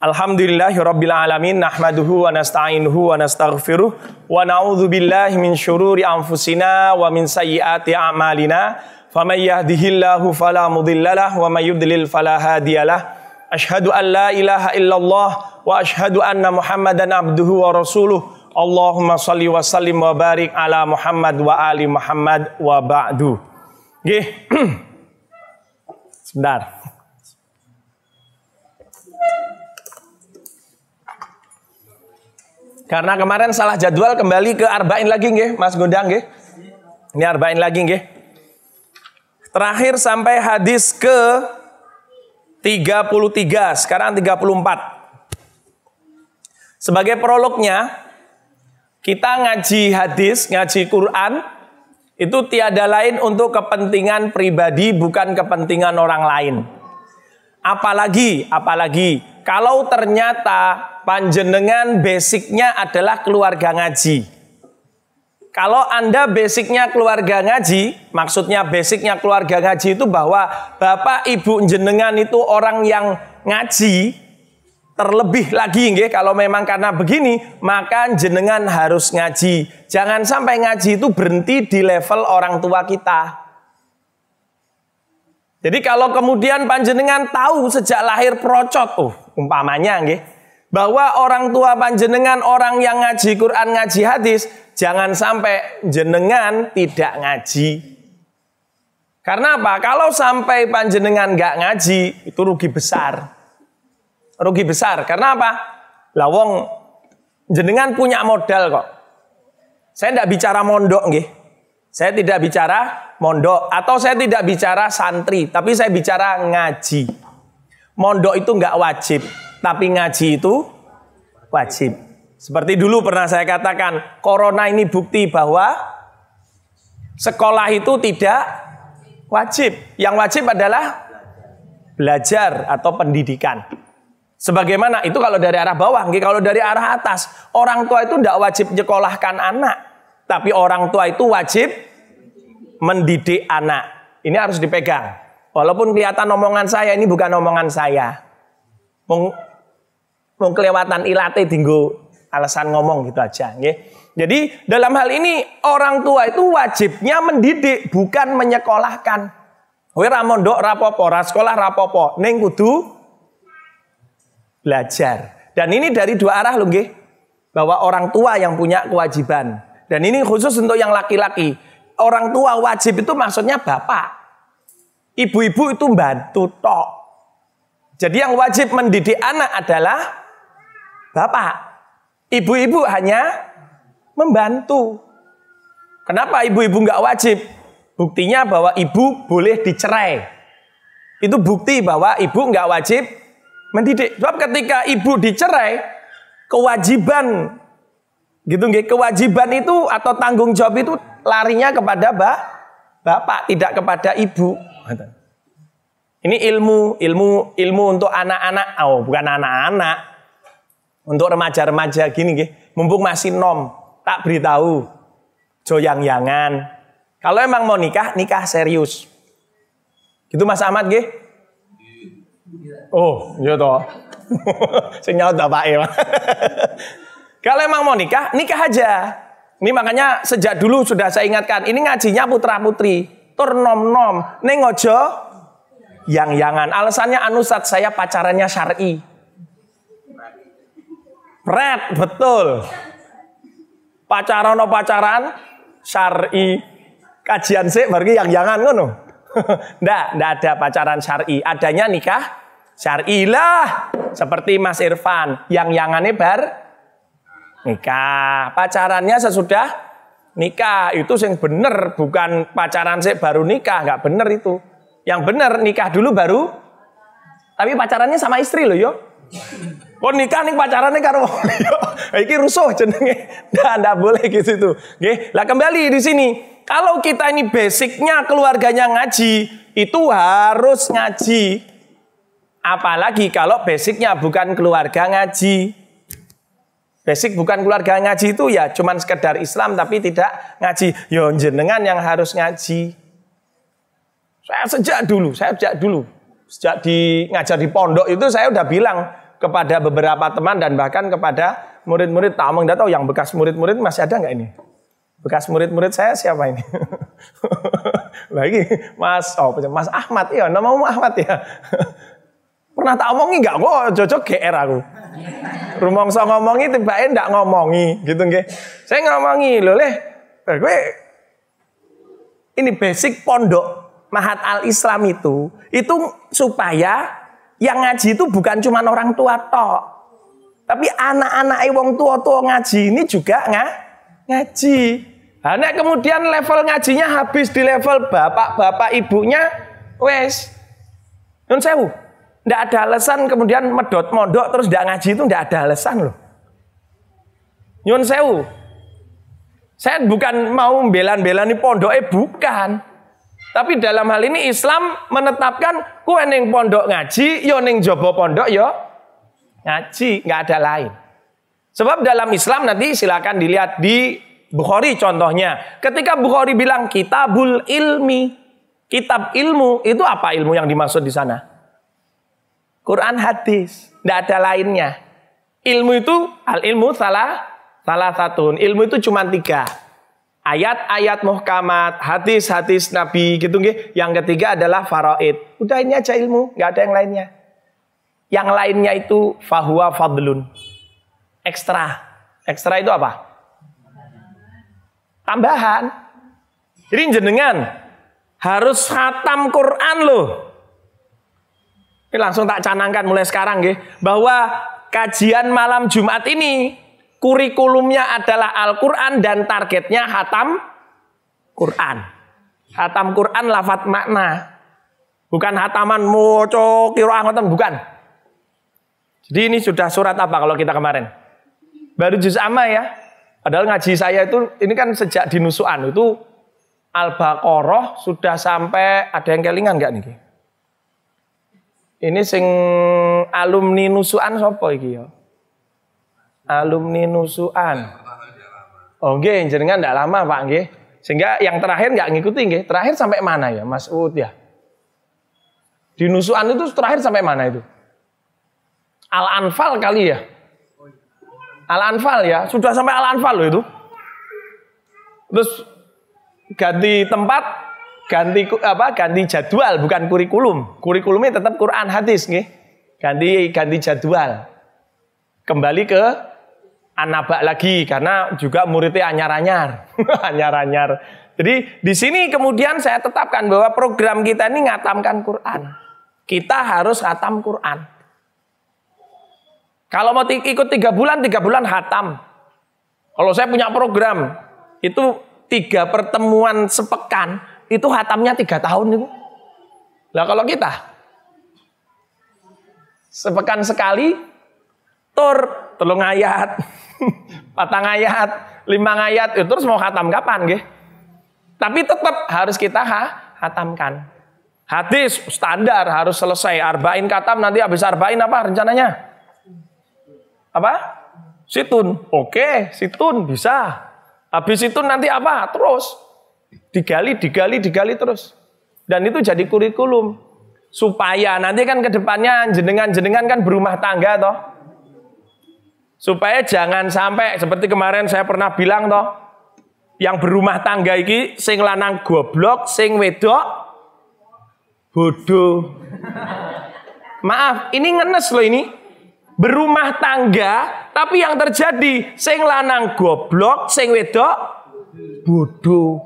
Alhamdulillahi rabbil nahmaduhu wa nasta'inuhu wa nastaghfiruh wa na'udzu billahi min syururi anfusina wa min sayyiati a'malina faman yahdihillahu fala mudhillalah wa may yudlil fala hadiyalah asyhadu an la ilaha illallah wa asyhadu anna muhammadan abduhu wa rasuluh Allahumma salli wa sallim wa barik ala Muhammad wa ali Muhammad wa ba'du. Nggih. Sebentar. Karena kemarin salah jadwal kembali ke Arba'in lagi nge, Mas Gundang, nge. Ini Arba'in lagi nge. Terakhir sampai hadis ke 33, sekarang 34. Sebagai prolognya, kita ngaji hadis, ngaji Quran, itu tiada lain untuk kepentingan pribadi, bukan kepentingan orang lain. Apalagi, apalagi kalau ternyata Panjenengan basicnya adalah keluarga ngaji. Kalau Anda basicnya keluarga ngaji, maksudnya basicnya keluarga ngaji itu bahwa Bapak Ibu jenengan itu orang yang ngaji, terlebih lagi nge, kalau memang karena begini maka jenengan harus ngaji. Jangan sampai ngaji itu berhenti di level orang tua kita. Jadi kalau kemudian panjenengan tahu sejak lahir procot tuh umpamanya nggih bahwa orang tua panjenengan orang yang ngaji Quran ngaji hadis jangan sampai jenengan tidak ngaji karena apa kalau sampai panjenengan nggak ngaji itu rugi besar rugi besar karena apa lawong jenengan punya modal kok saya tidak bicara mondok nggih saya tidak bicara mondok atau saya tidak bicara santri tapi saya bicara ngaji mondok itu nggak wajib tapi ngaji itu wajib. Seperti dulu pernah saya katakan, corona ini bukti bahwa sekolah itu tidak wajib. Yang wajib adalah belajar atau pendidikan. Sebagaimana itu kalau dari arah bawah, kalau dari arah atas, orang tua itu tidak wajib menyekolahkan anak, tapi orang tua itu wajib mendidik anak. Ini harus dipegang. Walaupun kelihatan omongan saya ini bukan omongan saya mau kelewatan ilate dinggo alasan ngomong gitu aja nggih. Jadi dalam hal ini orang tua itu wajibnya mendidik bukan menyekolahkan. Kowe ra rapopo, ra sekolah rapopo, ning kudu belajar. Dan ini dari dua arah loh nggih. Bahwa orang tua yang punya kewajiban. Dan ini khusus untuk yang laki-laki. Orang tua wajib itu maksudnya bapak. Ibu-ibu itu bantu tok. Jadi yang wajib mendidik anak adalah bapak. Ibu-ibu hanya membantu. Kenapa ibu-ibu nggak wajib? Buktinya bahwa ibu boleh dicerai. Itu bukti bahwa ibu nggak wajib mendidik. Sebab ketika ibu dicerai, kewajiban gitu nggih, kewajiban itu atau tanggung jawab itu larinya kepada bah, bapak, tidak kepada ibu. Ini ilmu, ilmu, ilmu untuk anak-anak. Oh, bukan anak-anak, untuk remaja-remaja gini gih, mumpung masih nom, tak beritahu. Joyang-yangan. Kalau emang mau nikah, nikah serius. Gitu Mas Ahmad gih? Oh, iya toh. Sing nyaut bapake. Kalau emang mau nikah, nikah aja. Ini makanya sejak dulu sudah saya ingatkan, ini ngajinya putra-putri, tur nom-nom, nengojo, yang-yangan. Alasannya anusat saya pacarannya syar'i. Pret, betul. Pacaran no pacaran syar'i. Kajian sih berarti yang jangan ngono. Ndak, ndak ada pacaran syar'i. Adanya nikah syar'i lah. Seperti Mas Irfan, yang jangan bar nikah. Pacarannya sesudah nikah itu yang bener bukan pacaran sih baru nikah nggak bener itu yang bener nikah dulu baru tapi pacarannya sama istri loh yo Kon oh, nikah nih nih karo Iki rusuh jenenge. Ndak ndak boleh gitu tuh. Nggih. Lah kembali di sini. Kalau kita ini basicnya keluarganya ngaji, itu harus ngaji. Apalagi kalau basicnya bukan keluarga ngaji. Basic bukan keluarga ngaji itu ya cuman sekedar Islam tapi tidak ngaji. Yo jenengan yang harus ngaji. Saya sejak dulu, saya sejak dulu. Sejak di ngajar di pondok itu saya udah bilang, kepada beberapa teman dan bahkan kepada murid-murid tak omong tahu yang bekas murid-murid masih ada nggak ini? Bekas murid-murid saya siapa ini? Lagi Mas oh Mas Ahmad iya mu Ahmad ya. Pernah tak omongi nggak kok cocok GR aku. Rumongso ngomongi tiba-tiba ndak ngomongi gitu nggih. Saya ngomongi loh leh. Gue ini basic pondok Mahat al Islam itu itu supaya yang ngaji itu bukan cuma orang tua tok. Tapi anak-anak wong tua-tua ngaji ini juga nggak ngaji. Nah, kemudian level ngajinya habis di level bapak-bapak ibunya, wes. Nun sewu, ndak ada alasan kemudian medot modok terus ndak ngaji itu ndak ada alasan loh. Nyun sewu. Saya bukan mau bela-bela pondok eh bukan. Tapi dalam hal ini Islam menetapkan kue neng pondok ngaji, yo neng jobo pondok yo ngaji, nggak ada lain. Sebab dalam Islam nanti silakan dilihat di Bukhari contohnya. Ketika Bukhari bilang kitabul ilmi, kitab ilmu itu apa ilmu yang dimaksud di sana? Quran hadis, nggak ada lainnya. Ilmu itu al ilmu salah salah satu, ilmu itu cuma tiga ayat-ayat muhkamat, hadis-hadis Nabi gitu nggih. Yang ketiga adalah faraid. Udah ini aja ilmu, nggak ada yang lainnya. Yang lainnya itu fahuwa fadlun. Ekstra. Ekstra itu apa? Tambahan. Jadi jenengan harus khatam Quran loh. Ini langsung tak canangkan mulai sekarang nggih, bahwa kajian malam Jumat ini kurikulumnya adalah Al-Quran dan targetnya hatam Quran. Hatam Quran lafat makna. Bukan hataman moco kiroah bukan. Jadi ini sudah surat apa kalau kita kemarin? Baru juz amma ya. Padahal ngaji saya itu ini kan sejak dinusuan itu Al-Baqarah sudah sampai ada yang kelingan gak nih? Ini sing alumni nusuan sopo iki ya? alumni nusuan. Iya, iya, oh nggih, jenengan ndak lama Pak nggih. Sehingga yang terakhir nggak ngikutin nggih. Terakhir sampai mana ya Mas Ud ya? Di nusuan itu terakhir sampai mana itu? Al-Anfal kali ya? Oh, iya. Al-Anfal ya, sudah sampai Al-Anfal loh itu. Terus ganti tempat, ganti apa? Ganti jadwal bukan kurikulum. Kurikulumnya tetap Quran hadis nggih. Ganti ganti jadwal. Kembali ke anabak lagi karena juga muridnya anyar-anyar. anyar-anyar. Jadi di sini kemudian saya tetapkan bahwa program kita ini ngatamkan Quran. Kita harus hatam Quran. Kalau mau ikut tiga bulan, tiga bulan hatam. Kalau saya punya program, itu tiga pertemuan sepekan, itu hatamnya tiga tahun. Itu. Nah kalau kita, sepekan sekali, tur, telung ayat. patang ayat, lima ayat, itu ya, terus mau khatam kapan gih? Tapi tetap harus kita ha, khatamkan. Hadis standar harus selesai. Arba'in khatam nanti habis arba'in apa rencananya? Apa? Situn. Oke, situn bisa. Habis situn nanti apa? Terus digali, digali, digali terus. Dan itu jadi kurikulum supaya nanti kan kedepannya jenengan-jenengan kan berumah tangga toh Supaya jangan sampai seperti kemarin saya pernah bilang toh, yang berumah tangga iki sing lanang goblok, sing wedok bodoh. Maaf, ini ngenes loh ini. Berumah tangga, tapi yang terjadi sing lanang goblok, sing wedok bodoh.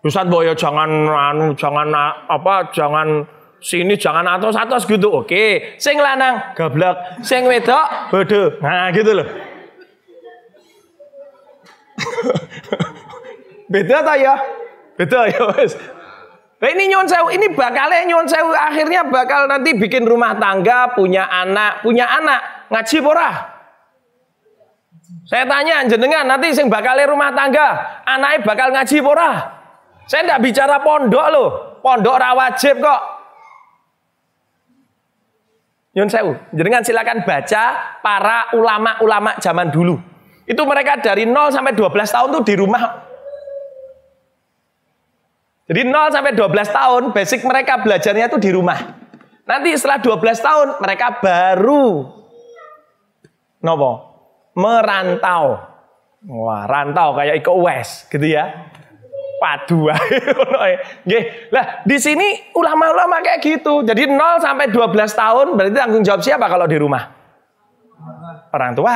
Ustaz Boyo jangan anu jangan apa jangan sini jangan atas-atas gitu. Oke, sing lanang gablak, sing wedok bodo. Nah, gitu loh. Beda ta ya? Beda ya, wes. ini nyon sewu, ini bakalnya nyon sewu akhirnya bakal nanti bikin rumah tangga, punya anak, punya anak, ngaji pora. Saya tanya jenengan nanti sing bakalnya rumah tangga, anaknya bakal ngaji pora. Saya tidak bicara pondok loh, pondok rawajib kok. Nyun sewu, jenengan silakan baca para ulama-ulama zaman dulu. Itu mereka dari 0 sampai 12 tahun tuh di rumah. Jadi 0 sampai 12 tahun basic mereka belajarnya tuh di rumah. Nanti setelah 12 tahun mereka baru nopo merantau. Wah, rantau kayak Iko West gitu ya padu Nggih. Lah, di sini ulama-ulama kayak gitu. Jadi 0 sampai 12 tahun berarti tanggung jawab siapa kalau di rumah? Orang tua.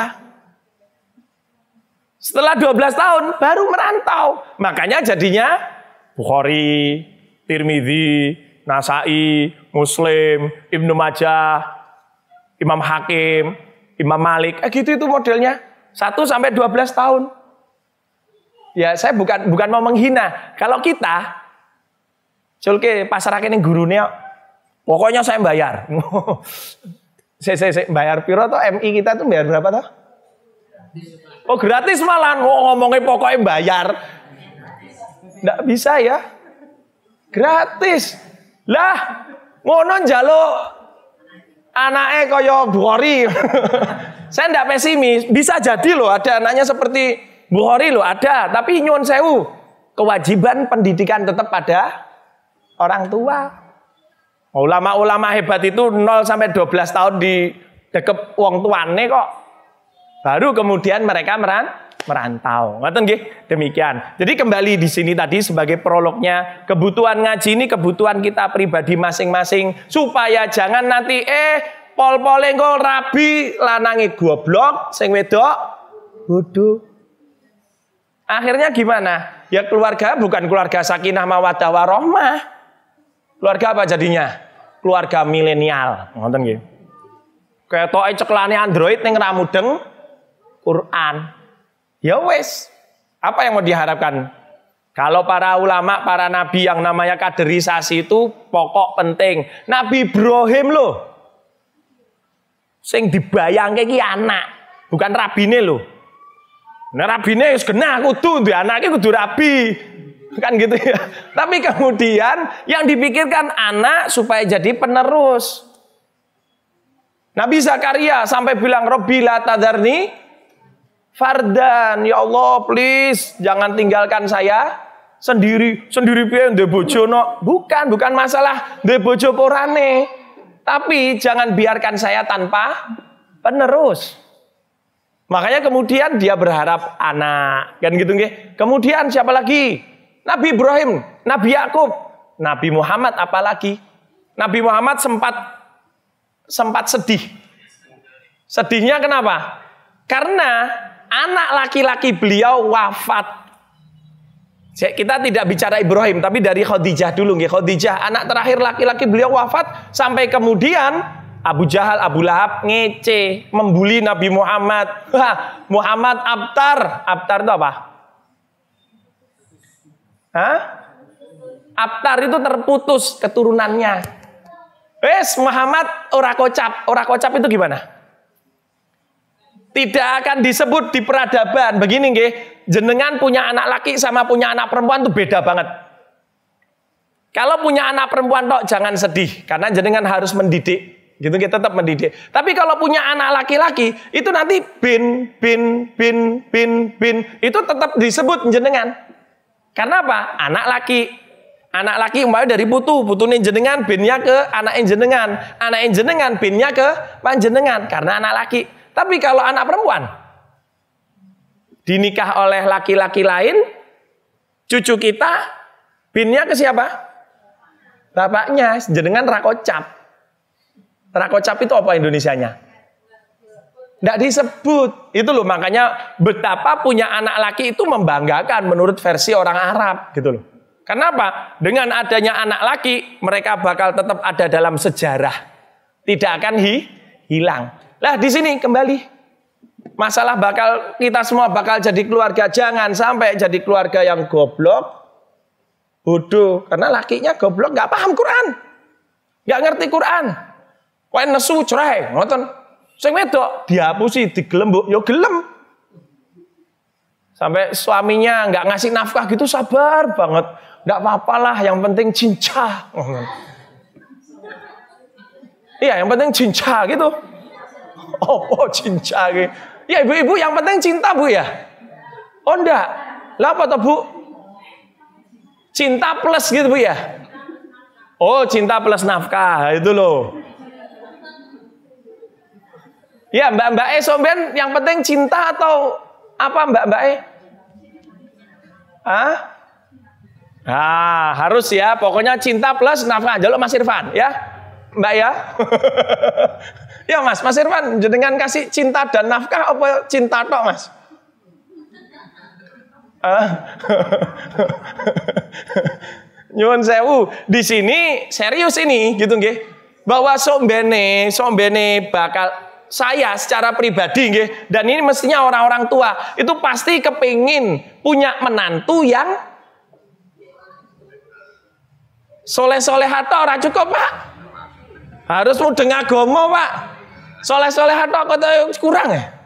Setelah 12 tahun baru merantau. Makanya jadinya Bukhari, Tirmidzi, Nasai, Muslim, Ibnu Majah, Imam Hakim, Imam Malik. Eh gitu itu modelnya. 1 sampai 12 tahun ya saya bukan bukan mau menghina. Kalau kita Sulke pasar ini gurunya pokoknya saya bayar. saya saya saya bayar piro toh MI kita tuh bayar berapa toh? Oh gratis malah oh, ngomongnya pokoknya bayar. tidak bisa ya. Gratis. Lah ngono jalo anaknya koyo Bukhari. saya ndak pesimis, bisa jadi loh ada anaknya seperti Bukhari lo ada, tapi nyuwun sewu. Kewajiban pendidikan tetap pada orang tua. Ulama-ulama hebat itu 0 sampai 12 tahun di dekep wong tuane kok. Baru kemudian mereka meran merantau. Ngoten nggih? Demikian. Jadi kembali di sini tadi sebagai prolognya, kebutuhan ngaji ini kebutuhan kita pribadi masing-masing supaya jangan nanti eh pol-pole rabi lanangi goblok sing wedok bodoh. Akhirnya gimana? Ya keluarga bukan keluarga sakinah mawadah warohmah. Keluarga apa jadinya? Keluarga milenial. Nonton gitu. Ketoke ceklane Android ning ra Quran. Ya wes. Apa yang mau diharapkan? Kalau para ulama, para nabi yang namanya kaderisasi itu pokok penting. Nabi Ibrahim loh. Sing dibayangke iki anak, bukan rabine loh. Nah rabine harus kena kudu, dia anaknya kudu rabi. Kan gitu ya. Tapi kemudian yang dipikirkan anak supaya jadi penerus. Nabi Zakaria sampai bilang, Robi la tadarni fardan. Ya Allah please jangan tinggalkan saya sendiri. Sendiri piye ndek bojo no. Bukan, bukan masalah ndek porane. Tapi jangan biarkan saya tanpa penerus. Makanya kemudian dia berharap anak, kan gitu nggih. Kemudian siapa lagi? Nabi Ibrahim, Nabi Yakub, Nabi Muhammad apalagi? Nabi Muhammad sempat sempat sedih. Sedihnya kenapa? Karena anak laki-laki beliau wafat. Kita tidak bicara Ibrahim, tapi dari Khadijah dulu Khadijah anak terakhir laki-laki beliau wafat sampai kemudian Abu Jahal, Abu Lahab ngece, membuli Nabi Muhammad. Hah, Muhammad abtar. Abtar itu apa? Hah? Abtar itu terputus keturunannya. Wes Muhammad ora kocap. Ora kocap itu gimana? tidak akan disebut di peradaban. Begini nggih, jenengan punya anak laki sama punya anak perempuan itu beda banget. Kalau punya anak perempuan tok jangan sedih karena jenengan harus mendidik gitu kita tetap mendidik. Tapi kalau punya anak laki-laki itu nanti bin bin bin bin bin itu tetap disebut jenengan. Karena apa? Anak laki Anak laki umpamanya dari putu, putu jenengan, binnya ke anak jenengan, anak jenengan, binnya ke panjenengan, karena anak laki. Tapi kalau anak perempuan, dinikah oleh laki-laki lain, cucu kita, binnya ke siapa? Bapaknya, jenengan rakocap. Rakocap itu apa Indonesianya? Tidak disebut. Itu loh makanya betapa punya anak laki itu membanggakan menurut versi orang Arab gitu loh. Kenapa? Dengan adanya anak laki mereka bakal tetap ada dalam sejarah. Tidak akan hi, hilang. Lah di sini kembali. Masalah bakal kita semua bakal jadi keluarga. Jangan sampai jadi keluarga yang goblok, bodoh. Karena lakinya goblok, nggak paham Quran. Nggak ngerti Quran. Kowe nesu cerai, ngoten. Sing wedok dihapusi, digelembuk, yo ya gelem. Sampai suaminya nggak ngasih nafkah gitu sabar banget. Nggak apa-apa lah, yang penting cinca. Iya, yang penting cinca gitu. Oh, oh cinca gitu. Ya ibu-ibu yang penting cinta bu ya. Oh enggak. Lah apa tuh bu? Cinta plus gitu bu ya. Oh cinta plus nafkah itu loh. Ya, mbak-mbak E somben yang penting cinta atau apa mbak-mbak E? Ah, Nah, harus ya. Pokoknya cinta plus nafkah. Jaluk Mas Irfan, ya. Mbak ya. ya Mas, Mas Irfan dengan kasih cinta dan nafkah apa cinta tok, Mas? Ah. Nyuwun sewu, di sini serius ini gitu nggih. Bahwa sombene, sombene bakal saya secara pribadi nge, dan ini mestinya orang-orang tua itu pasti kepingin punya menantu yang soleh soleh atau orang cukup pak harus mudeng agomo pak soleh soleh atau kata kurang ya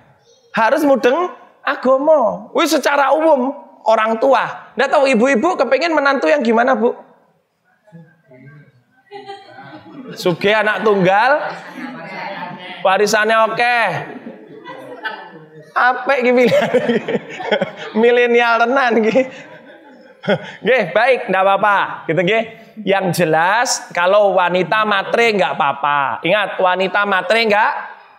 harus mudeng agomo. wih secara umum orang tua nggak tahu ibu-ibu kepingin menantu yang gimana bu Suge anak tunggal Warisannya oke. Apa gitu pilihan? Milenial tenan gitu baik, tidak apa-apa. Gitu gih. Yang jelas kalau wanita matre nggak apa-apa. Ingat, wanita matre nggak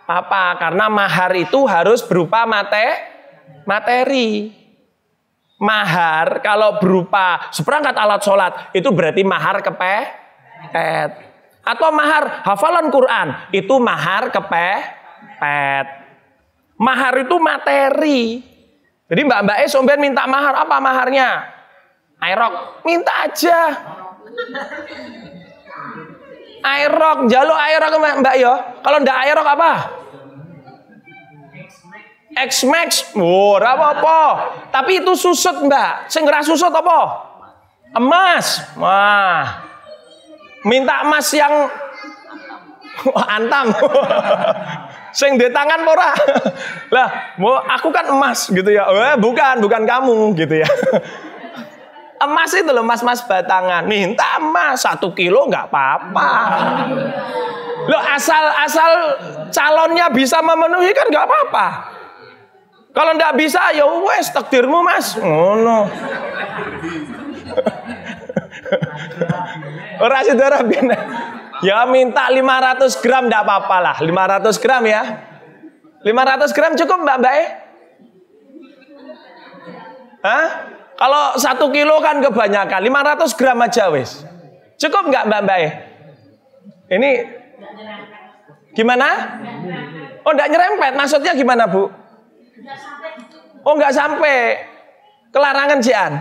apa karena mahar itu harus berupa mate materi. Mahar kalau berupa seperangkat alat sholat itu berarti mahar kepe, kepepet. Atau mahar hafalan Quran. Itu mahar kepepet. Mahar itu materi. Jadi mbak-mbak es omben minta mahar. Apa maharnya? Airok. Minta aja. Airok. jalur airok mbak yo. Ya. Kalau ndak airok apa? X-Max, wow, apa-apa. Tapi itu susut mbak. Sing susut apa? Emas. Wah. Minta emas yang antam. Sing di tangan ora. lah, mau aku kan emas gitu ya. Eh, bukan, bukan kamu gitu ya. emas itu loh emas-emas batangan. Minta emas satu kilo nggak apa-apa. Lo asal-asal calonnya bisa memenuhi kan nggak apa-apa. Kalau ndak bisa ya wes takdirmu mas. Oh no. Ora darah bina. Ya minta 500 gram tidak apa-apa lah. 500 gram ya. 500 gram cukup Mbak Mbak e? Hah? Kalau satu kilo kan kebanyakan. 500 gram aja wes. Cukup nggak Mbak Mbak e? Ini gimana? Oh tidak nyerempet. Maksudnya gimana Bu? Oh nggak sampai. Kelarangan Jian.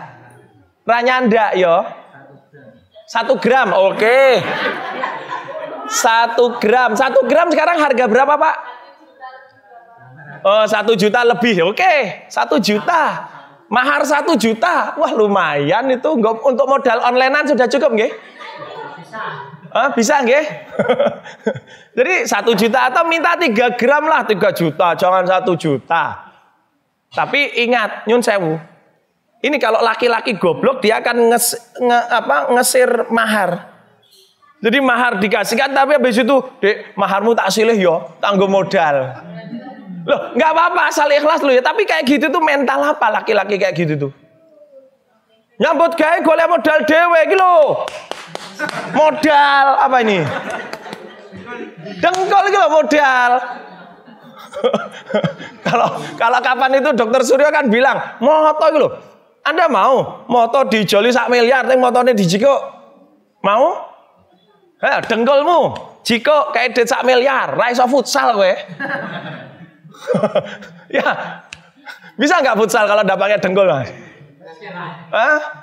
Ranyanda yo. Satu gram, oke. Okay. Satu gram, satu gram sekarang harga berapa pak? Oh, satu juta lebih, oke. Okay. Satu juta. Mahar satu juta, wah lumayan itu. untuk modal onlinean sudah cukup nggih? Ah, bisa nggih? Jadi satu juta atau minta tiga gram lah tiga juta, jangan satu juta. Tapi ingat, nyun sewu, ini kalau laki-laki goblok dia akan nges, nge, apa, ngesir mahar. Jadi mahar dikasihkan tapi habis itu dek maharmu tak silih yo ya, tanggung modal. Loh, nggak apa-apa asal ikhlas lo ya. Tapi kayak gitu tuh mental apa laki-laki kayak gitu tuh? Nyambut gaya golek modal dewe gitu, Modal apa ini? Dengkol gitu modal. kalau kalau kapan itu dokter Suryo kan bilang, moto gitu. loh. Anda mau moto dijoli sak miliar tapi motornya dijiko? Mau? Eh, dengkulmu jiko kayak duit sak miliar, ra iso futsal gue. ya. Bisa nggak futsal kalau dapatnya dengkul, Mas? Hah?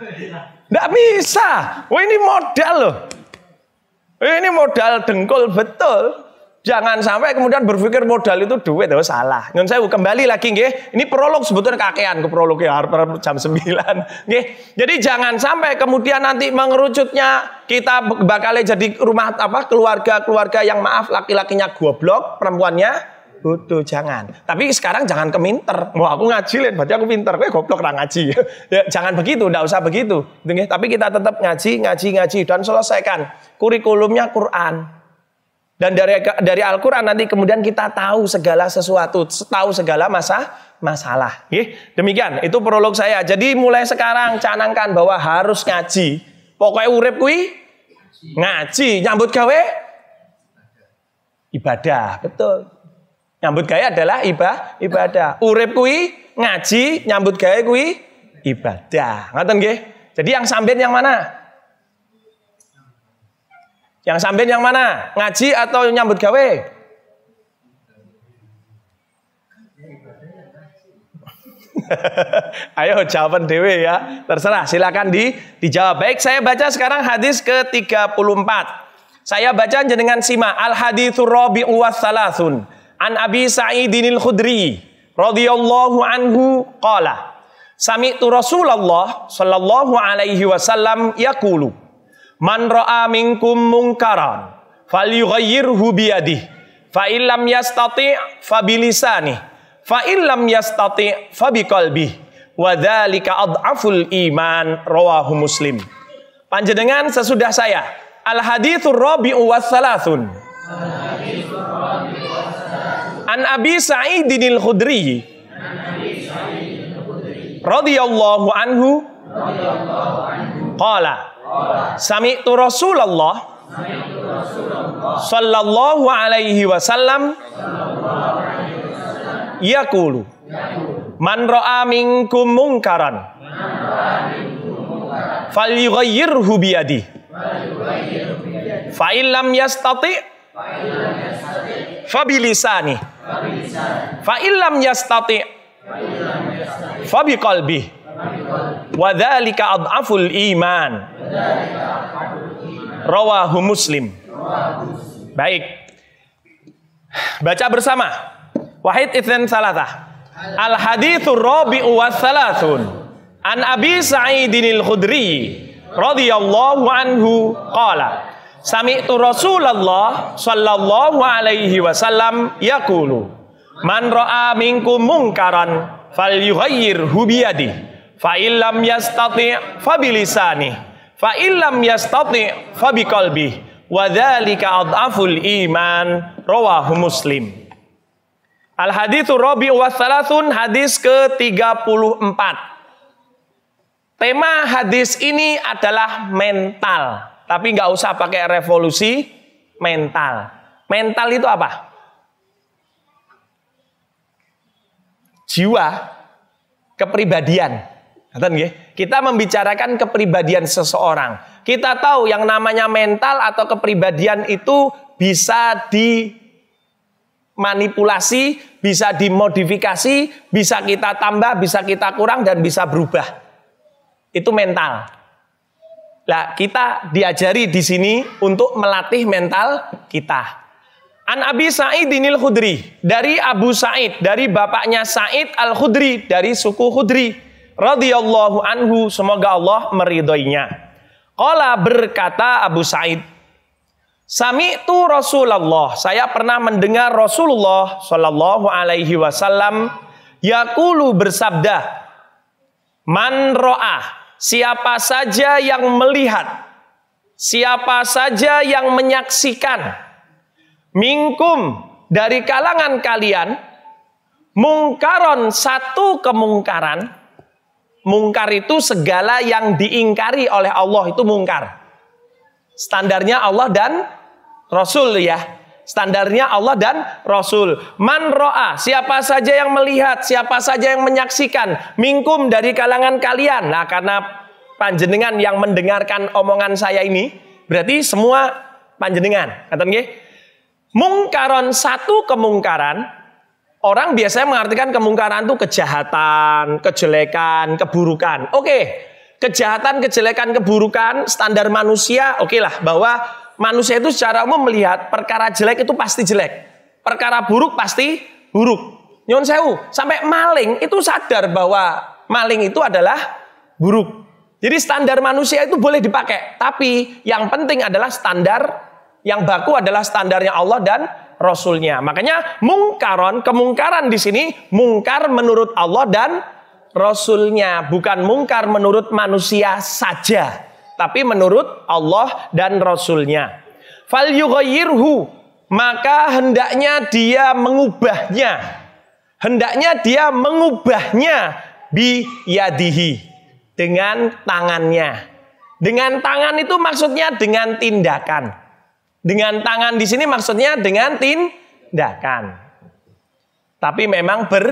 Nggak bisa. Wah, ini modal loh. Ini modal dengkul betul. Jangan sampai kemudian berpikir modal itu duit, itu oh, salah. Nyun saya kembali lagi nggih. Ini prolog sebetulnya kakean ke prolog ya jam 9. Nggih. Jadi jangan sampai kemudian nanti mengerucutnya kita bakal jadi rumah apa keluarga-keluarga yang maaf laki-lakinya goblok, perempuannya butuh jangan. Tapi sekarang jangan keminter. Mau aku ngaji lihat berarti aku pinter. Kowe goblok ra ngaji. ya, jangan begitu, ndak usah begitu. Gitu, Tapi kita tetap ngaji, ngaji, ngaji dan selesaikan kurikulumnya Quran. Dan dari dari Al-Qur'an nanti kemudian kita tahu segala sesuatu, tahu segala masa masalah. Demikian, itu prolog saya. Jadi mulai sekarang canangkan bahwa harus ngaji. Pokoknya urip kui ngaji, nyambut gawe ibadah, betul. Nyambut gawe adalah iba, ibadah. Urip kui ngaji, nyambut gawe kui ibadah. Ngoten nggih? Jadi yang sambil yang mana? Yang sampean yang mana? Ngaji atau nyambut gawe? Ayo jawaban dewe ya. Terserah silakan di dijawab. Baik, saya baca sekarang hadis ke-34. Saya baca jenengan simak al haditsur rabi'u wasalatsun an Abi Sa'idinil Khudri radhiyallahu anhu qala Sami'tu Rasulullah sallallahu alaihi wasallam yaqulu Man ra'a minkum mungkaran falyughayyirhu biyadih. Fa illam yastati' fa bilisani. Fa illam yastati' fa biqalbih. Wa dzalika adhaful iman rawahu Muslim. Panjenengan sesudah saya al haditsur rabi'u wasalatsun. An Abi Sa'idin al-Khudri radhiyallahu anhu radhiyallahu anhu qala Sami tu Rasulullah sallallahu alaihi wasallam yaqulu man ra'a minkum munkaran falyughayyirhu biyadi fa illam yastati fa bilisani fa illam yastati fa Wadhalika ad'aful iman. Rawahu Muslim. Baik. Baca bersama. Wahid Ithnan Salatah. Al hadithu rabi'u wa Salatun. An Abi Sa'idin al-Khudri radhiyallahu anhu qala Sami'tu Rasulullah sallallahu alaihi wasallam yaqulu Man ra'a minkum munkaran falyughayyirhu biyadihi Fa illam yastati fa bilisani. Fa illam yastati fa biqalbi. Wa dzalika adhaful iman rawahu Muslim. Al haditsu rabi wa salasun hadis ke-34. Tema hadis ini adalah mental, tapi nggak usah pakai revolusi mental. Mental itu apa? Jiwa, kepribadian. Kita membicarakan kepribadian seseorang. Kita tahu yang namanya mental atau kepribadian itu bisa dimanipulasi, bisa dimodifikasi, bisa kita tambah, bisa kita kurang, dan bisa berubah. Itu mental. Nah, kita diajari di sini untuk melatih mental kita. An Abi Sa'idinil Khudri dari Abu Sa'id dari bapaknya Sa'id Al Khudri dari suku Khudri radhiyallahu anhu semoga Allah meridhoinya. Qala berkata Abu Said Sami itu Rasulullah. Saya pernah mendengar Rasulullah Shallallahu Alaihi Wasallam yakulu bersabda, man ro'ah, siapa saja yang melihat, siapa saja yang menyaksikan, mingkum dari kalangan kalian, mungkaron satu kemungkaran, Mungkar itu segala yang diingkari oleh Allah itu mungkar. Standarnya Allah dan Rasul ya. Standarnya Allah dan Rasul. Man ro'a, siapa saja yang melihat, siapa saja yang menyaksikan. Mingkum dari kalangan kalian. Nah karena panjenengan yang mendengarkan omongan saya ini. Berarti semua panjenengan. Kata Mungkaron satu kemungkaran Orang biasanya mengartikan kemungkaran itu kejahatan, kejelekan, keburukan. Oke, kejahatan, kejelekan, keburukan standar manusia, oke lah bahwa manusia itu secara umum melihat perkara jelek itu pasti jelek. Perkara buruk pasti buruk. Nyon sewu, sampai maling itu sadar bahwa maling itu adalah buruk. Jadi standar manusia itu boleh dipakai, tapi yang penting adalah standar yang baku adalah standarnya Allah dan rasulnya. Makanya mungkaron, kemungkaran di sini mungkar menurut Allah dan rasulnya, bukan mungkar menurut manusia saja, tapi menurut Allah dan rasulnya. Fal maka hendaknya dia mengubahnya. Hendaknya dia mengubahnya biyadihi dengan tangannya. Dengan tangan itu maksudnya dengan tindakan. Dengan tangan di sini maksudnya dengan tindakan. Tapi memang ber,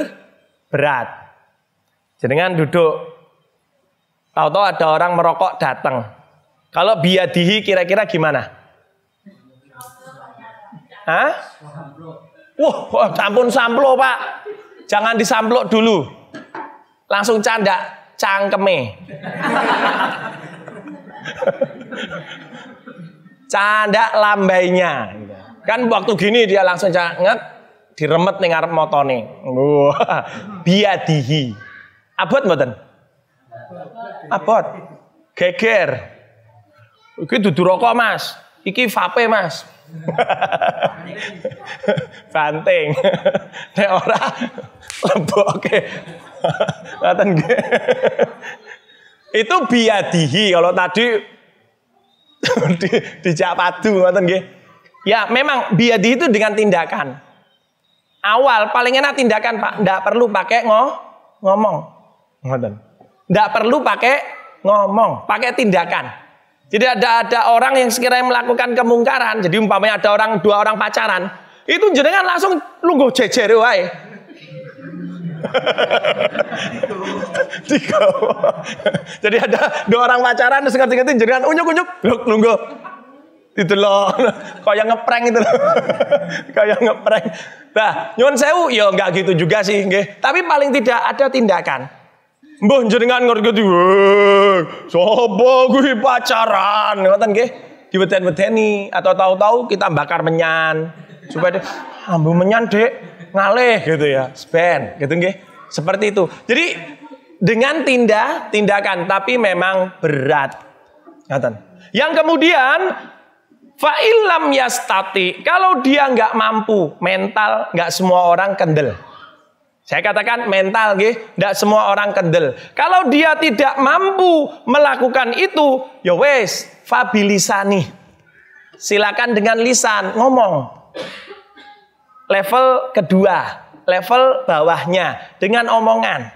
berat. dengan duduk. Tahu-tahu ada orang merokok datang. Kalau biadihi kira-kira gimana? Hah? Wah, wow, ampun samplo pak. Jangan disamplok dulu. Langsung canda cangkeme. canda lambainya. Kan waktu gini dia langsung cangat diremet nih ngarep nih Wah, biadihi. Abot mboten? Abot. Geger. Iki dudu rokok, Mas. Iki vape, Mas. Banting. Nek ora lebokke. Ngoten Itu biadihi kalau tadi di di padu ngoten nggih. Ya memang biadi itu dengan tindakan. Awal paling enak tindakan Pak, ndak perlu pakai ngo ngomong. Ngoten. Ndak perlu pakai ngomong, pakai tindakan. Jadi ada ada orang yang sekiranya melakukan kemungkaran, jadi umpamanya ada orang dua orang pacaran, itu jenengan langsung lungguh jejer wae. Tiga. Jadi ada dua orang pacaran terus ngerti-ngerti jenengan unyuk-unyuk, luk nunggu. Itu loh, kayak ngeprank itu loh. kayak ngeprank. Nah, nyuwun sewu ya nggak gitu juga sih nggih. Tapi paling tidak ada tindakan. Mbah jenengan ngerti sapa gue pacaran ngoten nggih. Diweten-weteni atau tahu-tahu kita bakar menyan supaya dia ambu menyan dek ngalih gitu ya. spend gitu nggih. Seperti itu. Jadi dengan tindak tindakan tapi memang berat. ngatan Yang kemudian fa'ilam yastati kalau dia nggak mampu mental nggak semua orang kendel. Saya katakan mental nggih, ndak semua orang kendel. Kalau dia tidak mampu melakukan itu, ya wes fabilisani. Silakan dengan lisan ngomong level kedua, level bawahnya dengan omongan.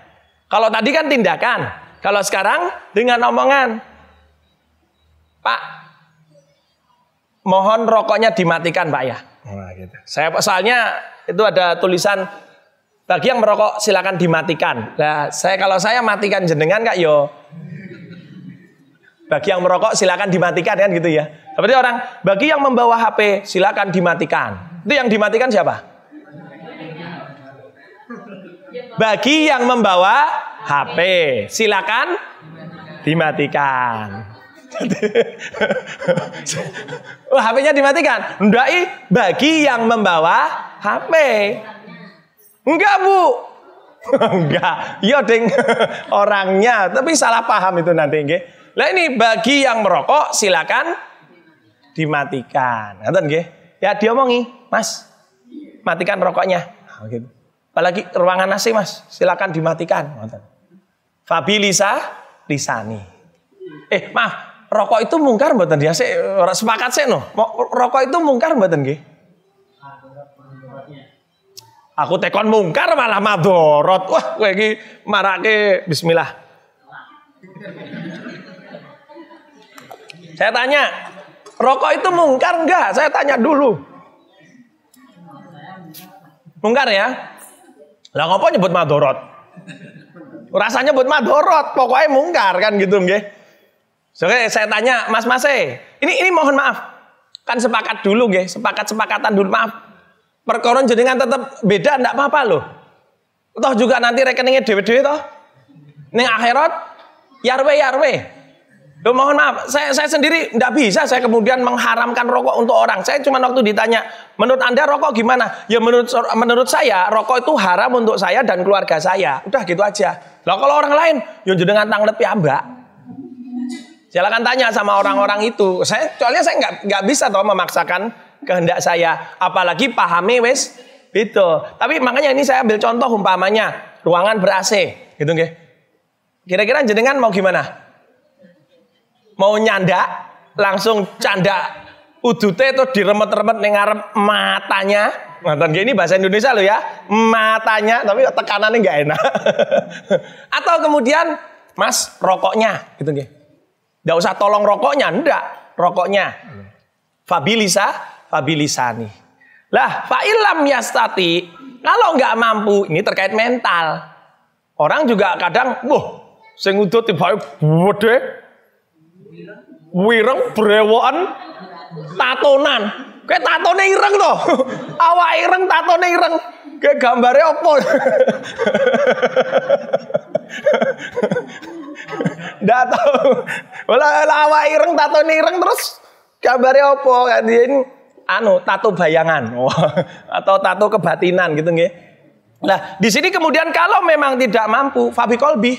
Kalau tadi kan tindakan, kalau sekarang dengan omongan. Pak, mohon rokoknya dimatikan Pak ya. Nah, gitu. Saya soalnya itu ada tulisan bagi yang merokok silakan dimatikan. Nah, saya kalau saya matikan jenengan Kak yo. Bagi yang merokok silakan dimatikan kan gitu ya. Seperti orang bagi yang membawa HP silakan dimatikan. Itu yang dimatikan siapa? Bagi yang membawa HP, silakan dimatikan. Wah, oh, HP-nya dimatikan. Ndai bagi yang membawa HP. Enggak, Bu. Enggak. Yo iya, ding orangnya, tapi salah paham itu nanti nggih. Lah ini bagi yang merokok silakan dimatikan. Ngoten nggih. Ya diomongi, mas, matikan rokoknya. Oh, gitu. Apalagi ruangan nasi mas, silakan dimatikan. Fabi Lisa, Lisani. Eh maaf, rokok itu mungkar buatan dia sih, sepakat sih no. Rokok itu mungkar buatan gih. Aku tekon mungkar malah madorot. Wah, kayak gini marake bismillah. Saya tanya, Rokok itu mungkar enggak? Saya tanya dulu. Mungkar ya? Lah ngopo nyebut madorot? Rasanya buat madorot, pokoknya mungkar kan gitu nggih. So, Oke, saya tanya Mas Mas ini ini mohon maaf. Kan sepakat dulu nggih, sepakat-sepakatan dulu maaf. Perkoron jenengan tetap beda enggak apa-apa loh. Toh juga nanti rekeningnya dewe-dewe toh. Ning akhirat yarwe yarwe. Duh, mohon maaf, saya, saya sendiri tidak bisa saya kemudian mengharamkan rokok untuk orang. Saya cuma waktu ditanya, menurut Anda rokok gimana? Ya menurut menurut saya rokok itu haram untuk saya dan keluarga saya. Udah gitu aja. Lah kalau orang lain, yo dengan tang lebih ah, amba. Silakan tanya sama orang-orang itu. Saya soalnya saya nggak nggak bisa toh memaksakan kehendak saya. Apalagi pahami wes betul. Tapi makanya ini saya ambil contoh umpamanya ruangan ber AC gitu nggih. Kira-kira jenengan mau gimana? mau nyanda langsung canda udute itu diremet-remet dengar ngarep matanya. mantan ini bahasa Indonesia lo ya. Matanya tapi tekanannya nggak enak. Atau kemudian, "Mas, rokoknya." gitu nggih. nggak usah tolong rokoknya, ndak. Rokoknya. Fabilisa, fabilisani. Lah, fa'ilam yastati, kalau nggak mampu, ini terkait mental. Orang juga kadang, wah, sing udut tiba-tiba Wireng brewoan, tatonan. Kayak tatone ireng to. Awak ireng tatone ireng. Kayak gambare opo? Ndak tau Wala awak ireng tatone ireng terus gambare opo? Kadien anu tato bayangan atau tato kebatinan gitu nggih. Nah, di sini kemudian kalau memang tidak mampu, fabi kolbi,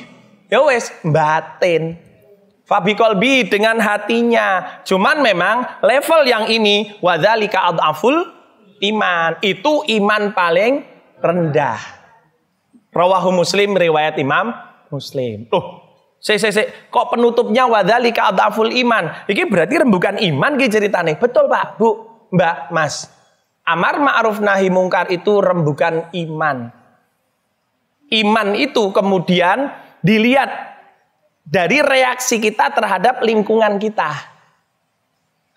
ya wes batin. Fabikolbi dengan hatinya. Cuman memang level yang ini wadzalika adaful iman. Itu iman paling rendah. Rawahu Muslim riwayat Imam Muslim. Tuh, Se, se, se. Kok penutupnya al adaful iman? Ini berarti rembukan iman ki ceritane. Betul Pak, Bu, Mbak, Mas. Amar ma'ruf nahi mungkar itu rembukan iman. Iman itu kemudian dilihat dari reaksi kita terhadap lingkungan kita.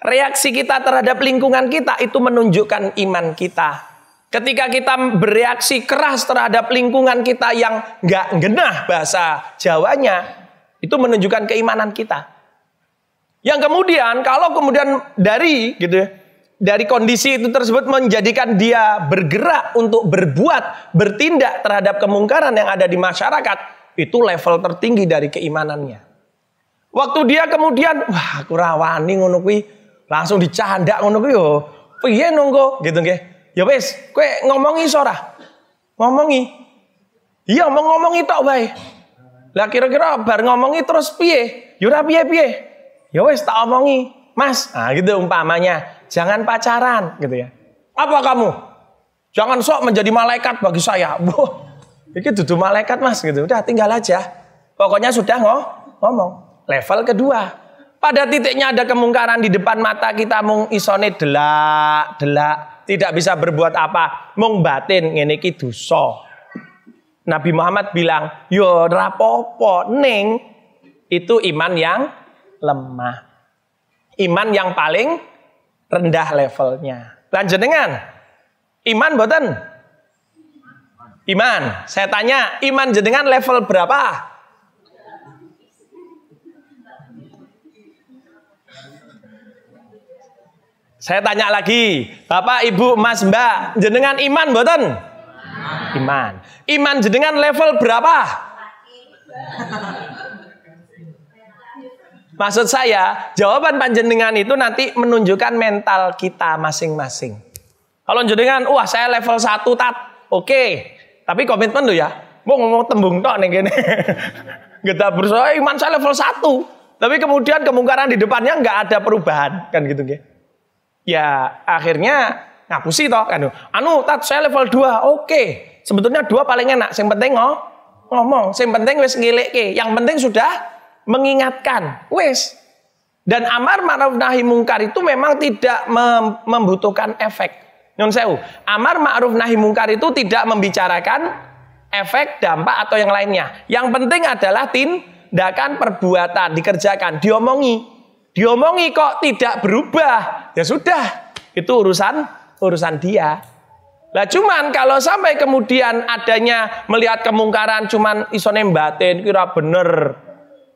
Reaksi kita terhadap lingkungan kita itu menunjukkan iman kita. Ketika kita bereaksi keras terhadap lingkungan kita yang nggak genah bahasa Jawanya, itu menunjukkan keimanan kita. Yang kemudian kalau kemudian dari gitu ya, dari kondisi itu tersebut menjadikan dia bergerak untuk berbuat, bertindak terhadap kemungkaran yang ada di masyarakat, itu level tertinggi dari keimanannya. Waktu dia kemudian, wah aku rawani ngono kuwi, langsung dicanda ngono kuwi yo. Oh, piye nunggu gitu nggih. Ya wis, kowe ngomongi sora. Ngomongi. Iya mau ngomongi tok wae. Lah kira-kira bar ngomongi terus piye? Yo ya ora piye-piye. Ya wis tak omongi, Mas. Nah, gitu umpamanya. Jangan pacaran gitu ya. Apa kamu? Jangan sok menjadi malaikat bagi saya. Boh, itu duduk malaikat mas gitu. Udah tinggal aja. Pokoknya sudah ngoh, ngomong. Level kedua. Pada titiknya ada kemungkaran di depan mata kita mung isone delak, delak. Tidak bisa berbuat apa. Mung batin ngene iki dosa. Nabi Muhammad bilang, yo rapopo neng itu iman yang lemah. Iman yang paling rendah levelnya. Lanjut dengan iman boten Iman, saya tanya, iman jenengan level berapa? Saya tanya lagi, Bapak, Ibu, Mas, Mbak, jenengan iman boten? Iman. Iman jenengan level berapa? Maksud saya, jawaban panjenengan itu nanti menunjukkan mental kita masing-masing. Kalau jenengan, wah saya level 1 tat. Oke tapi komitmen tuh ya. Mau ngomong tembung tok nih gini. Kita berusaha iman saya level 1. Tapi kemudian kemungkaran di depannya nggak ada perubahan kan gitu gini. Ya akhirnya ngapusi toh kan. Anu tat saya level 2. Oke. Sebetulnya dua paling enak. Yang penting ngo, oh, ngomong, yang penting wis ke. Yang penting sudah mengingatkan. Wis. Dan amar ma'ruf nahi mungkar itu memang tidak membutuhkan efek. Nyun sewu, amar ma'ruf nahi mungkar itu tidak membicarakan efek, dampak atau yang lainnya. Yang penting adalah tindakan perbuatan dikerjakan, diomongi. Diomongi kok tidak berubah. Ya sudah, itu urusan urusan dia. Lah cuman kalau sampai kemudian adanya melihat kemungkaran cuman isone batin kira bener.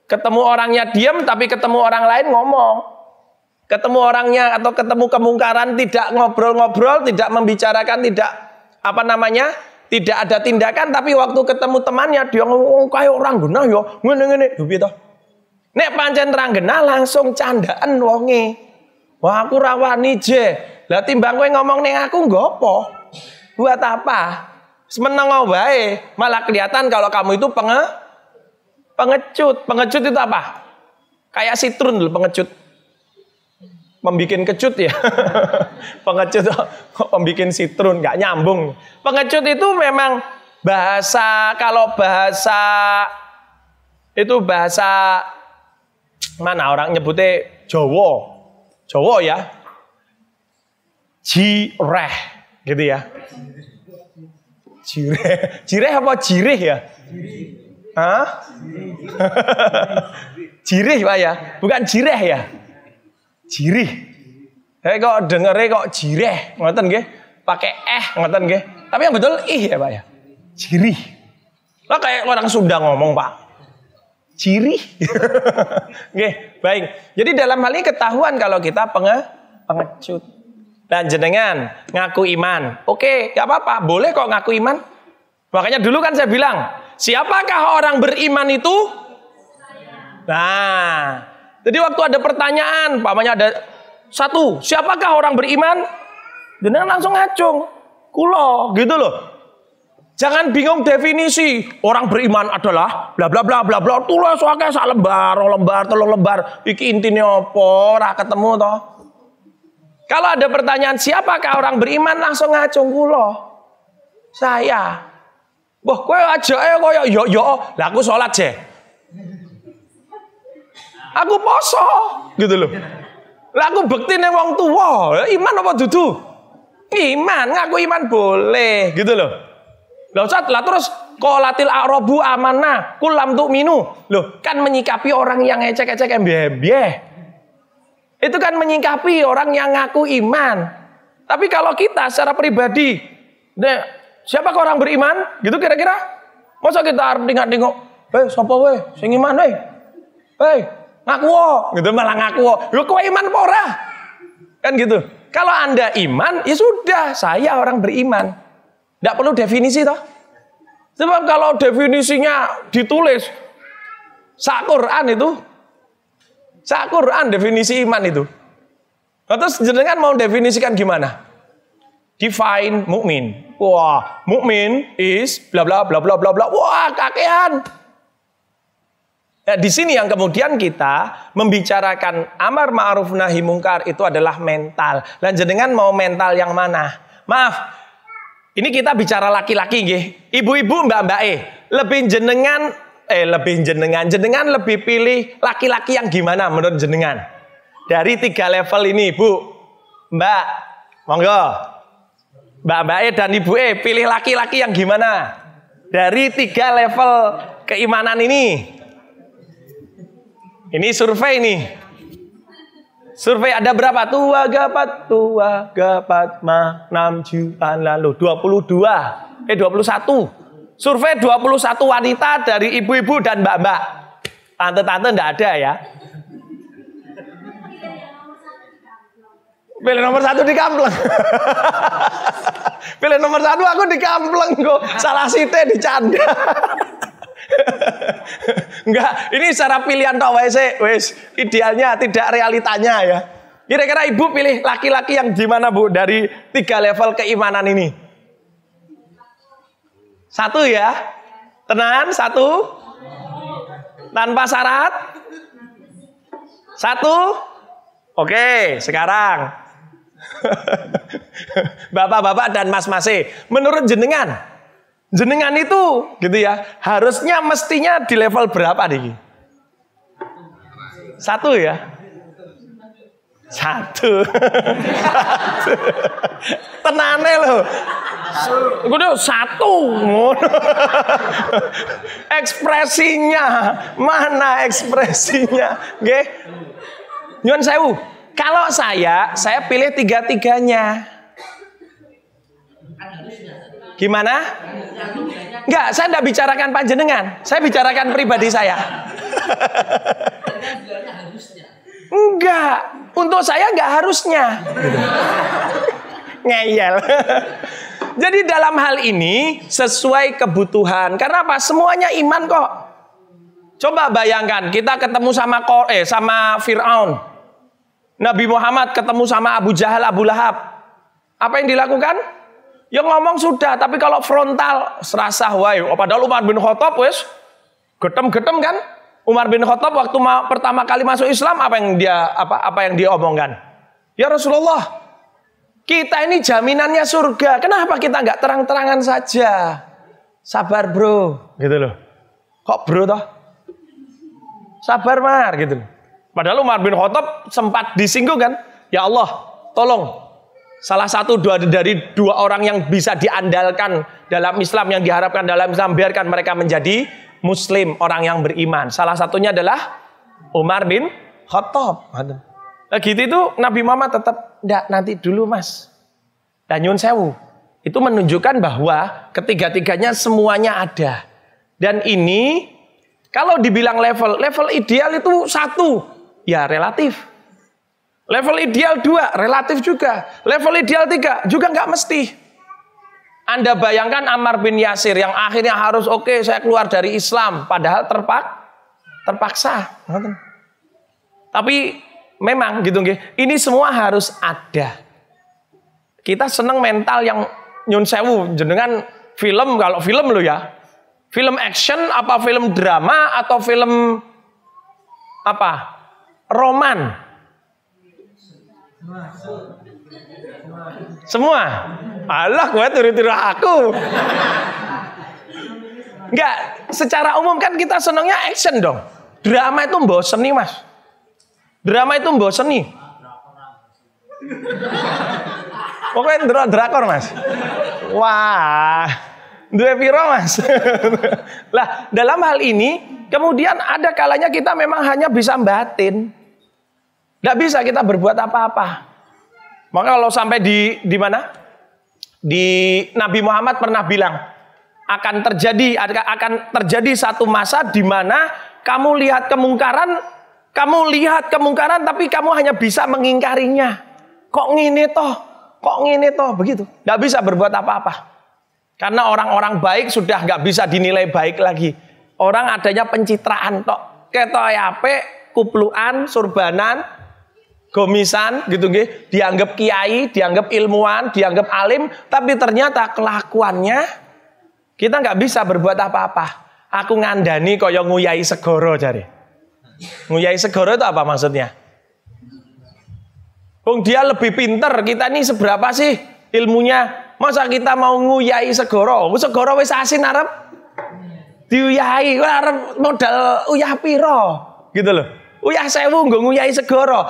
Ketemu orangnya diam tapi ketemu orang lain ngomong ketemu orangnya atau ketemu kemungkaran tidak ngobrol-ngobrol, tidak membicarakan, tidak apa namanya? tidak ada tindakan tapi waktu ketemu temannya dia ngomong oh, kayak orang genah ya ngene-ngene piye to nek pancen terang genah langsung candaan wonge wah aku rawani je lah timbang kowe ngomong ning aku nggopo buat apa semeneng wae malah kelihatan kalau kamu itu penge pengecut pengecut itu apa kayak sitrun loh pengecut membikin kecut ya. pengecut pembikin membikin sitrun nggak nyambung. Pengecut itu memang bahasa kalau bahasa itu bahasa mana orang nyebutnya Jawa. Jawa ya. Jireh gitu ya. Jireh. Jireh apa jireh ya? Hah? jireh Pak ya, bukan jireh ya ciri. Saya eh, kok dengar kok jireh, ngoten nggih. Pakai eh ngoten nggih. Tapi yang betul ih ya, Pak ya. ciri, Lah kayak orang Sunda ngomong, Pak. ciri, nggih, baik. Jadi dalam hal ini ketahuan kalau kita penge pengecut. Dan jenengan ngaku iman. Oke, gak apa-apa. Boleh kok ngaku iman. Makanya dulu kan saya bilang, siapakah orang beriman itu? Nah, jadi waktu ada pertanyaan, pamannya ada satu, siapakah orang beriman? Jenengan langsung ngacung. Kulo, gitu loh. Jangan bingung definisi. Orang beriman adalah bla bla bla bla bla. Tulis akeh sak lembar, oh lembar, telung lembar. Iki intine apa? Ora ketemu toh. Kalau ada pertanyaan siapakah orang beriman langsung ngacung kulo. Saya. Boh, kowe aja koyo yo yo. Lah aku salat je. Aku poso, gitu loh. Lah aku bekti nih wong tua, iman apa dudu? Iman, ngaku iman boleh, gitu loh. Loh saat lah terus kolatil arobu amanah, kulam tuh minu. Loh, kan menyikapi orang yang ecek-ecek MBM. Itu kan menyikapi orang yang ngaku iman. Tapi kalau kita secara pribadi, deh, siapa orang beriman? Gitu kira-kira? Masa kita harus dengar dengok? Eh, siapa weh? Sing iman weh? Eh. Ngaku, oh. gitu malah ngaku. Oh. lu kau iman pora Kan gitu. Kalau Anda iman, ya sudah, saya orang beriman. Tidak perlu definisi toh. Sebab kalau definisinya ditulis sak Quran itu sak Quran definisi iman itu. Nah, terus jenengan mau definisikan gimana? Define mukmin. Wah, mukmin is bla bla bla bla bla bla. Wah, kakean. Nah, di sini yang kemudian kita membicarakan amar ma'ruf nahi mungkar itu adalah mental. Dan jenengan mau mental yang mana? Maaf, ini kita bicara laki-laki nggih. Ibu-ibu, mbak-mbak eh, lebih jenengan eh lebih jenengan, jenengan lebih pilih laki-laki yang gimana menurut jenengan? Dari tiga level ini, Bu. Mbak, monggo. Mbak-mbak eh dan Ibu eh pilih laki-laki yang gimana? Dari tiga level keimanan ini. Ini survei nih. Survei ada berapa? Tua gapat, tua gapat, ma, 6 juta lalu. 22, eh 21. Survei 21 wanita dari ibu-ibu dan mbak-mbak. Tante-tante ndak ada ya. Pilih nomor satu di Kampleng. Pilih nomor satu aku di Kampleng kok. Salah site di Canda. Enggak, ini secara pilihan toh wes, wes idealnya tidak realitanya ya. Kira-kira ibu pilih laki-laki yang gimana bu dari tiga level keimanan ini? Satu ya, tenan satu, tanpa syarat, satu, oke sekarang. Bapak-bapak dan mas masih menurut jenengan, Jenengan itu gitu ya. Harusnya mestinya di level berapa nih? Satu ya. Satu. satu. Tenane loh. Gue satu. ekspresinya. Mana ekspresinya? gue? Nyuan sewu. Kalau saya, saya pilih tiga-tiganya. Gimana? Enggak, saya enggak bicarakan panjenengan. Saya bicarakan pribadi saya. Enggak, untuk saya enggak harusnya. Ngeyel. Jadi dalam hal ini sesuai kebutuhan. Karena apa? Semuanya iman kok. Coba bayangkan kita ketemu sama eh sama Firaun. Nabi Muhammad ketemu sama Abu Jahal, Abu Lahab. Apa yang dilakukan? Yang ngomong sudah, tapi kalau frontal serasa wae. Oh, padahal Umar bin Khattab wes getem-getem kan? Umar bin Khattab waktu ma pertama kali masuk Islam apa yang dia apa apa yang dia omongkan? Ya Rasulullah, kita ini jaminannya surga. Kenapa kita nggak terang-terangan saja? Sabar bro, gitu loh. Kok bro toh? Sabar mar, gitu loh. Padahal Umar bin Khattab sempat disinggung kan? Ya Allah, tolong Salah satu dua dari dua orang yang bisa diandalkan dalam Islam yang diharapkan dalam Islam biarkan mereka menjadi muslim, orang yang beriman. Salah satunya adalah Umar bin Khattab. Nah, itu Nabi Muhammad tetap tidak nanti dulu Mas. Dan sewu. Itu menunjukkan bahwa ketiga-tiganya semuanya ada. Dan ini kalau dibilang level, level ideal itu satu. Ya relatif. Level ideal dua relatif juga. Level ideal tiga juga nggak mesti. Anda bayangkan Ammar bin Yasir yang akhirnya harus oke okay, saya keluar dari Islam. Padahal terpak, terpaksa. Tapi memang gitu Ini semua harus ada. Kita seneng mental yang nyun sewu. Jenengan film, kalau film lo ya. Film action, apa film drama, atau film apa? Roman semua. Allah gue turu-turu aku. Enggak, secara umum kan kita senangnya action dong. Drama itu bosen nih mas. Drama itu bosen nih. Pokoknya dra drakor mas. Wah, dua piro mas. lah dalam hal ini kemudian ada kalanya kita memang hanya bisa batin. Tidak bisa kita berbuat apa-apa. Maka kalau sampai di di mana? Di Nabi Muhammad pernah bilang akan terjadi akan terjadi satu masa di mana kamu lihat kemungkaran, kamu lihat kemungkaran tapi kamu hanya bisa mengingkarinya. Kok ngini toh? Kok ngini toh? Begitu. Tidak bisa berbuat apa-apa. Karena orang-orang baik sudah nggak bisa dinilai baik lagi. Orang adanya pencitraan tok. Ketoyape, kupluan, surbanan, gomisan gitu nggih, dianggap kiai, dianggap ilmuwan, dianggap alim, tapi ternyata kelakuannya kita nggak bisa berbuat apa-apa. Aku ngandani yang nguyai segoro cari. Nguyai segoro itu apa maksudnya? Bung dia lebih pinter, kita ini seberapa sih ilmunya? Masa kita mau nguyai segoro? Segoro wis asin Arab. Diuyai, Arab modal uyah piro gitu loh. Uyah sewu nggo nguyahi segara.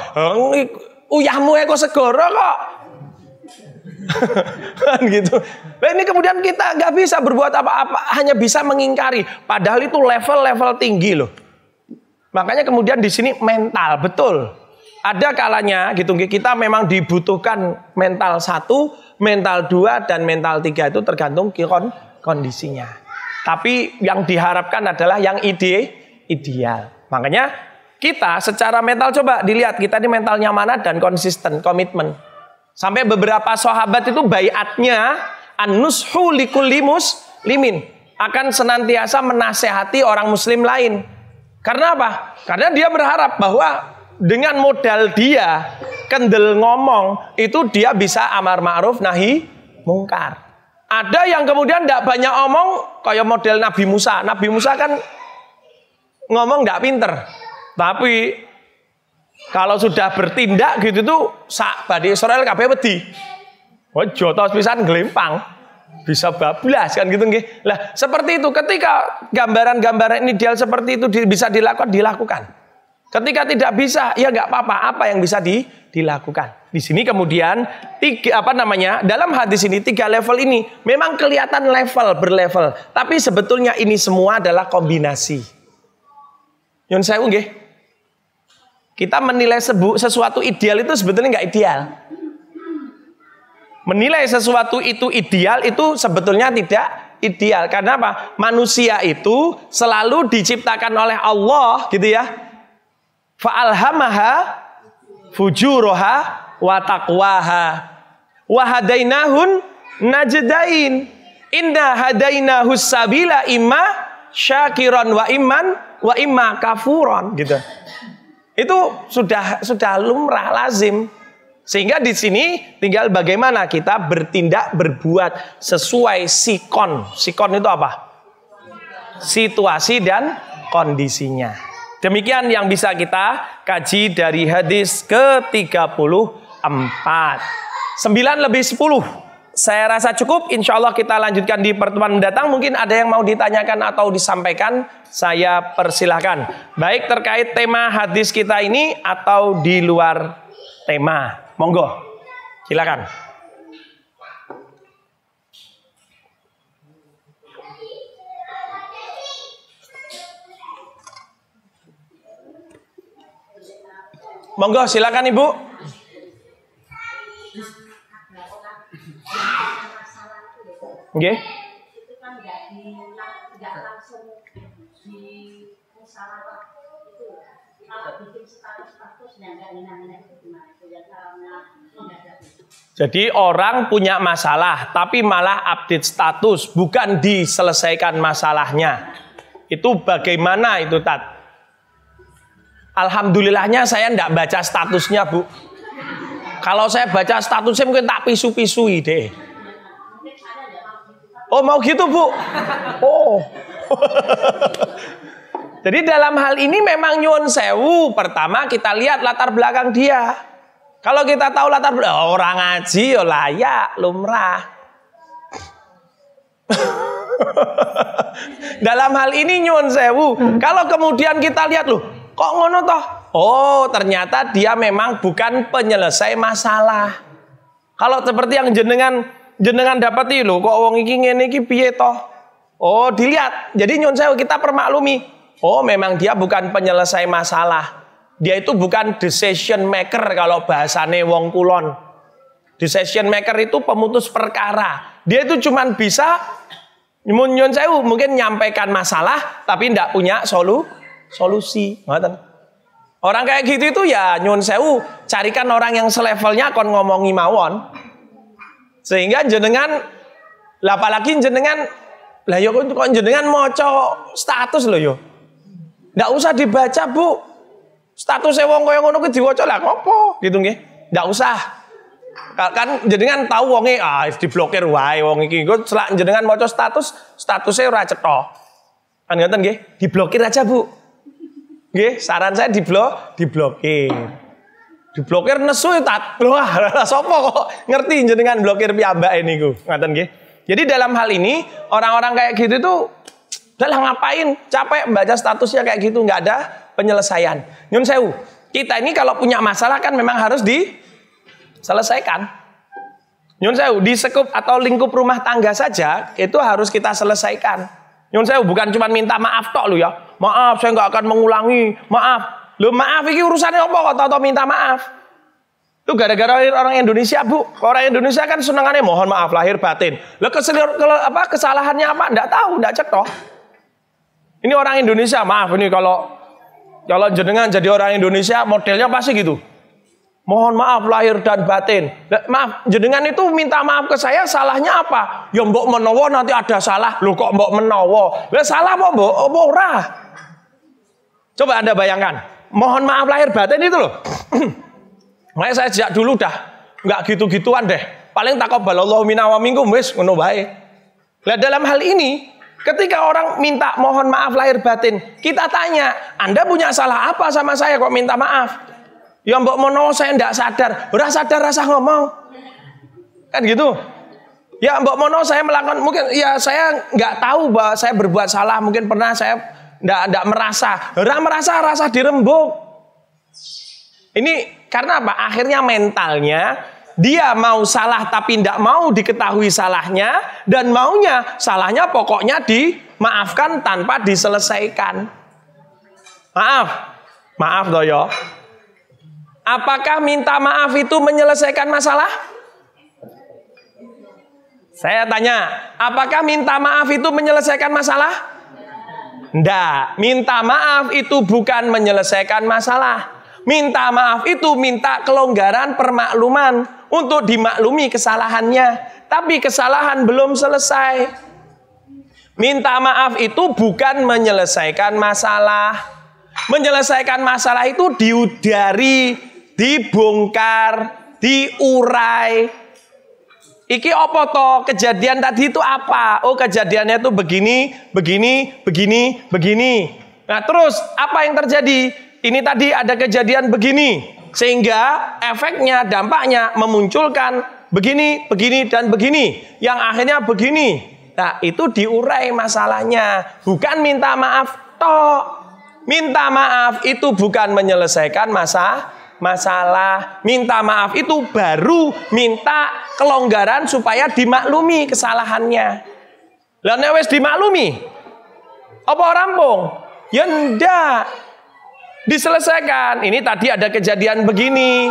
Uyahmu kok segara kok. kan gitu. Nah, ini kemudian kita nggak bisa berbuat apa-apa, hanya bisa mengingkari. Padahal itu level-level tinggi loh. Makanya kemudian di sini mental betul. Ada kalanya gitu kita memang dibutuhkan mental satu, mental dua dan mental tiga itu tergantung kondisinya. Tapi yang diharapkan adalah yang ide ideal. Makanya kita secara mental coba dilihat kita ini mentalnya mana dan konsisten komitmen. Sampai beberapa sahabat itu bayatnya anushu likulimus limin akan senantiasa menasehati orang muslim lain. Karena apa? Karena dia berharap bahwa dengan modal dia kendel ngomong itu dia bisa amar ma'ruf nahi mungkar. Ada yang kemudian tidak banyak omong kayak model Nabi Musa. Nabi Musa kan ngomong tidak pinter. Tapi kalau sudah bertindak gitu tuh sak badi Israel kabeh wedi. Oh, jotos pisan gelempang. Bisa bablas kan gitu nggih. Lah, seperti itu ketika gambaran-gambaran ideal seperti itu bisa dilakukan, dilakukan. Ketika tidak bisa, ya nggak apa-apa. Apa yang bisa di, dilakukan? Di sini kemudian tiga, apa namanya dalam hadis ini tiga level ini memang kelihatan level berlevel. Tapi sebetulnya ini semua adalah kombinasi. Yun saya unggih. Kita menilai sesuatu ideal itu sebetulnya nggak ideal. Menilai sesuatu itu ideal itu sebetulnya tidak ideal. Karena apa? Manusia itu selalu diciptakan oleh Allah gitu ya. Fa'alhamaha fujuroha wa taqwaha. Wahadainahun najdain. Inna hadainahu sabila imma syakiron wa iman wa imma kafuron gitu. Itu sudah sudah lumrah lazim. Sehingga di sini tinggal bagaimana kita bertindak berbuat sesuai sikon. Sikon itu apa? Situasi dan kondisinya. Demikian yang bisa kita kaji dari hadis ke-34. 9 lebih 10. Saya rasa cukup, insya Allah kita lanjutkan di pertemuan mendatang. Mungkin ada yang mau ditanyakan atau disampaikan, saya persilahkan. Baik terkait tema hadis kita ini atau di luar tema. Monggo, silakan. Monggo, silakan Ibu. Oke. Kan ya. ya, jadi orang punya masalah tapi malah update status bukan diselesaikan masalahnya. Itu bagaimana itu Tat? Alhamdulillahnya saya tidak baca statusnya Bu. Kalau saya baca statusnya mungkin tak pisu-pisui deh. Oh mau gitu bu? Oh. Jadi dalam hal ini memang nyuwun sewu. Pertama kita lihat latar belakang dia. Kalau kita tahu latar belakang oh, orang ngaji ya layak, lumrah. dalam hal ini nyuwun sewu. Kalau kemudian kita lihat loh, kok ngono toh? Oh, ternyata dia memang bukan penyelesai masalah. Kalau seperti yang jenengan jenengan dapati lho, kok wong iki ngene iki piye toh? Oh, dilihat. Jadi nyun saya kita permaklumi. Oh, memang dia bukan penyelesai masalah. Dia itu bukan decision maker kalau bahasane wong kulon. Decision maker itu pemutus perkara. Dia itu cuman bisa nyun saya mungkin nyampaikan masalah tapi ndak punya solu solusi. Ngoten. Orang kayak gitu itu ya nyun sewu, carikan orang yang selevelnya kon ngomongi mawon. Sehingga jenengan lah apalagi jenengan lah yo kon jenengan maca status lo yo. Ndak usah dibaca, Bu. Status wong koyo ngono kuwi diwaca lah apa gitu nggih. Ndak usah. Kan jenengan tahu wonge ah diblokir wae wong iki. Engko jenengan maca status, statusnya ora cetha. Kan ngoten nggih, diblokir aja, Bu. Oke, saran saya di di diblok, diblokir. Diblokir nesu ya tak. Wah, sopo kok ngerti jenengan blokir ini ku. Ngaten gue. Jadi dalam hal ini orang-orang kayak gitu tuh dalam ngapain? Capek baca statusnya kayak gitu nggak ada penyelesaian. Nyun sewu, kita ini kalau punya masalah kan memang harus diselesaikan. Nyun sewu, di sekup atau lingkup rumah tangga saja itu harus kita selesaikan. Nyun sewu bukan cuma minta maaf tok lu ya maaf saya nggak akan mengulangi, maaf. lo maaf ini urusannya apa kok tau minta maaf? Itu gara-gara orang Indonesia bu, orang Indonesia kan senangannya mohon maaf lahir batin. Lah keselir, apa kesalahannya apa? Nggak tahu, nggak cetok. Ini orang Indonesia, maaf ini kalau kalau jenengan jadi orang Indonesia modelnya pasti gitu. Mohon maaf lahir dan batin. Maaf, jenengan itu minta maaf ke saya salahnya apa? Ya mbok menowo nanti ada salah. Lu kok mbok menowo? Ya salah apa mbok? Apa ora? Coba Anda bayangkan. Mohon maaf lahir batin itu loh. Makanya saya sejak dulu dah nggak gitu-gituan deh. Paling takabbalallahu minna wa minkum wis ngono Lah dalam hal ini Ketika orang minta mohon maaf lahir batin, kita tanya, Anda punya salah apa sama saya kok minta maaf? Ya mbok Mono, saya ndak sadar, ora sadar rasa ngomong. Kan gitu. Ya mbok Mono, saya melakukan mungkin ya saya nggak tahu bahwa saya berbuat salah, mungkin pernah saya ndak ndak merasa. Ora merasa rasa dirembuk. Ini karena apa? Akhirnya mentalnya dia mau salah tapi tidak mau diketahui salahnya dan maunya salahnya pokoknya dimaafkan tanpa diselesaikan. Maaf, maaf doyo. Apakah minta maaf itu menyelesaikan masalah? Saya tanya, apakah minta maaf itu menyelesaikan masalah? Tidak. Minta maaf itu bukan menyelesaikan masalah. Minta maaf itu minta kelonggaran permakluman untuk dimaklumi kesalahannya. Tapi kesalahan belum selesai. Minta maaf itu bukan menyelesaikan masalah. Menyelesaikan masalah itu diudari dibongkar, diurai. Iki apa to? Kejadian tadi itu apa? Oh, kejadiannya itu begini, begini, begini, begini. Nah, terus apa yang terjadi? Ini tadi ada kejadian begini sehingga efeknya, dampaknya memunculkan begini, begini dan begini yang akhirnya begini. Nah, itu diurai masalahnya, bukan minta maaf toh. Minta maaf itu bukan menyelesaikan masalah masalah. Minta maaf itu baru minta kelonggaran supaya dimaklumi kesalahannya. Lah nek wis dimaklumi, apa rampung? Ya ndak. Diselesaikan. Ini tadi ada kejadian begini.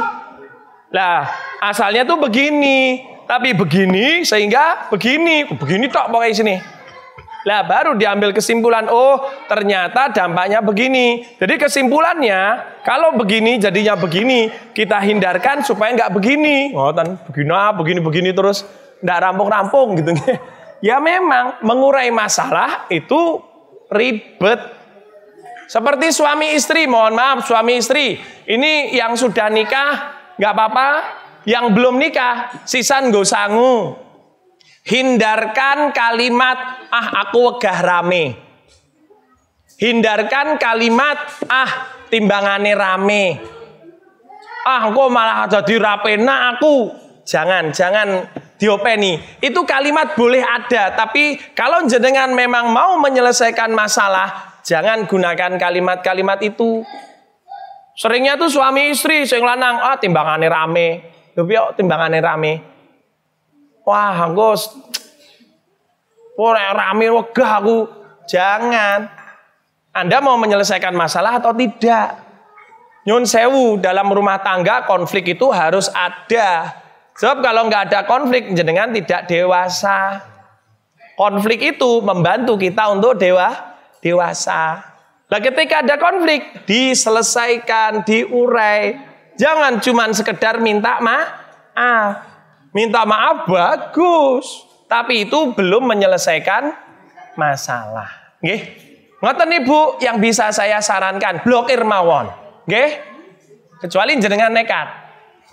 Lah, asalnya tuh begini, tapi begini sehingga begini. Begini tok pokoknya sini. Lah baru diambil kesimpulan, oh ternyata dampaknya begini. Jadi kesimpulannya, kalau begini jadinya begini, kita hindarkan supaya nggak begini. Oh, tan, begini, ah, begini, begini terus, nggak rampung-rampung gitu. Ya memang mengurai masalah itu ribet. Seperti suami istri, mohon maaf suami istri. Ini yang sudah nikah nggak apa-apa, yang belum nikah sisan gosangu. Hindarkan kalimat ah aku wegah rame. Hindarkan kalimat ah timbangane rame. Ah kok malah jadi rapi nah aku. Jangan, jangan diopeni. Itu kalimat boleh ada, tapi kalau jenengan memang mau menyelesaikan masalah, jangan gunakan kalimat-kalimat itu. Seringnya tuh suami istri sing lanang, ah timbangannya rame. Lho piye timbangannya rame? Wah, engko orang rame wegah aku. Jangan. Anda mau menyelesaikan masalah atau tidak? Nyun sewu, dalam rumah tangga konflik itu harus ada. Sebab kalau nggak ada konflik, jenengan tidak dewasa. Konflik itu membantu kita untuk dewa, dewasa. Nah ketika ada konflik, diselesaikan, diurai. Jangan cuma sekedar minta maaf. Ah. Minta maaf bagus, tapi itu belum menyelesaikan masalah. Nggih. Ngoten Ibu yang bisa saya sarankan, blokir mawon. Nggih. Kecuali jenengan nekat.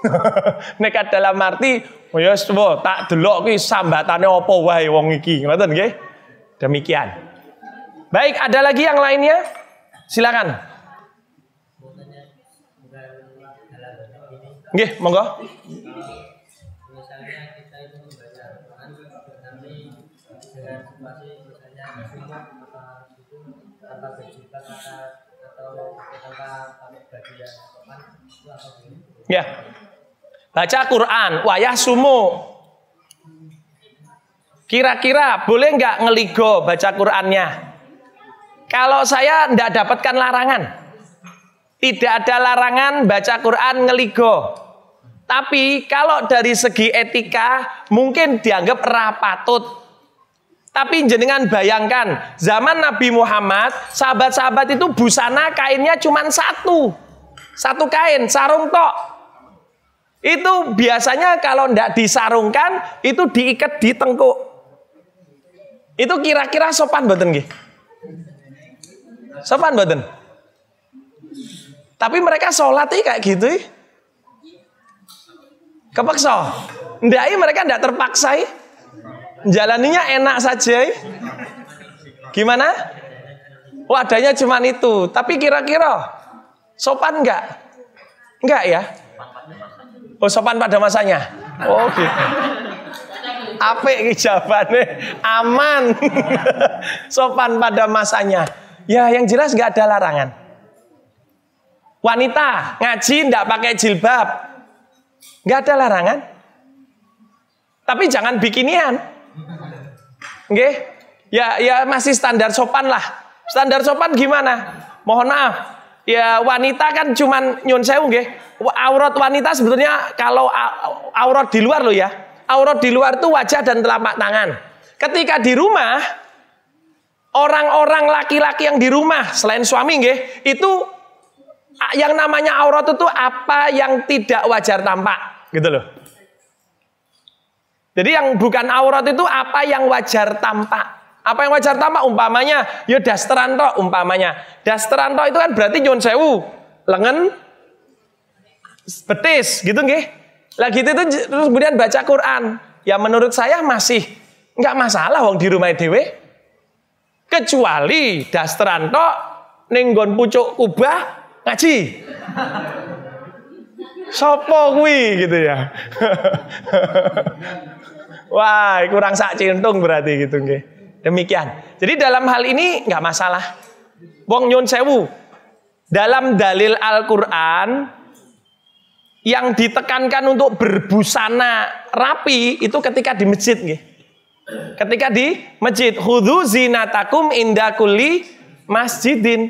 nekat dalam arti oh ya tak delok kuwi sambatane apa wae wong iki. Ngoten nggih. Demikian. Baik, ada lagi yang lainnya? Silakan. Nggih, monggo. Ya. Baca Quran, wayah sumu. Kira-kira boleh nggak ngeligo baca Qurannya? Kalau saya ndak dapatkan larangan. Tidak ada larangan baca Quran ngeligo. Tapi kalau dari segi etika mungkin dianggap rapatut. Tapi jenengan bayangkan, zaman Nabi Muhammad, sahabat-sahabat itu busana kainnya cuma satu. Satu kain, sarung tok. Itu biasanya kalau tidak disarungkan, itu diikat di tengkuk. Itu kira-kira sopan boten nggih? Sopan boten? Tapi mereka sholat kayak gitu. Kepaksa. Ndai mereka tidak terpaksa jalaninya enak saja. Gimana? Wadahnya cuma itu. Tapi kira-kira sopan enggak? Enggak ya? Oh sopan pada masanya? Oh gitu. Ape jawabannya aman. sopan pada masanya. Ya yang jelas nggak ada larangan. Wanita ngaji enggak pakai jilbab. Nggak ada larangan. Tapi jangan bikinian okay? Ya ya masih standar sopan lah. Standar sopan gimana? Mohon maaf. Ya wanita kan cuman nyun sewu nggih. Aurat wanita sebetulnya kalau aurat di luar loh ya. Aurat di luar itu wajah dan telapak tangan. Ketika di rumah orang-orang laki-laki yang di rumah selain suami nggih, itu yang namanya aurat itu apa yang tidak wajar tampak gitu loh. Jadi yang bukan aurat itu apa yang wajar tampak. Apa yang wajar tampak umpamanya ya dasteran tok umpamanya. Dasteran tok itu kan berarti nyun sewu, lengan betis gitu nggih. Lah gitu itu terus kemudian baca Quran. Ya menurut saya masih nggak masalah wong di rumah dewe. Kecuali dasteran tok ning pucuk ubah ngaji. Sopo kuwi gitu ya. Wah, kurang sak cintung berarti gitu nggih. Demikian. Jadi dalam hal ini nggak masalah. Wong nyun sewu. Dalam dalil Al-Qur'an yang ditekankan untuk berbusana rapi itu ketika di masjid nggih. Ketika di masjid, khudzu zinatakum inda kulli masjidin.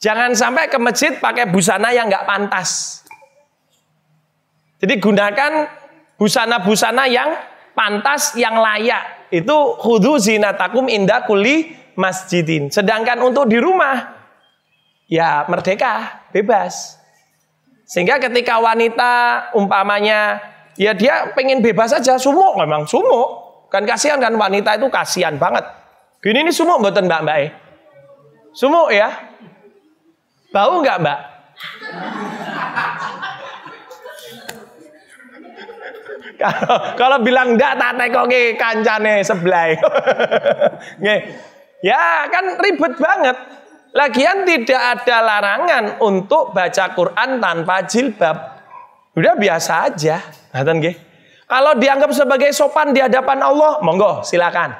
Jangan sampai ke masjid pakai busana yang nggak pantas. Jadi gunakan busana-busana yang pantas, yang layak. Itu khudu zinatakum inda kuli masjidin. Sedangkan untuk di rumah, ya merdeka, bebas. Sehingga ketika wanita umpamanya, ya dia pengen bebas aja, sumuk memang, sumuk. Kan kasihan kan wanita itu kasihan banget. Gini ini sumuk buatan mbak mbak eh. Sumuk ya. Bau nggak mbak? Kalau bilang ndak tak ke kancane sebelah. Ya, kan ribet banget. Lagian tidak ada larangan untuk baca Quran tanpa jilbab. Udah biasa aja. Ngaten nggih. Kalau dianggap sebagai sopan di hadapan Allah, monggo silakan.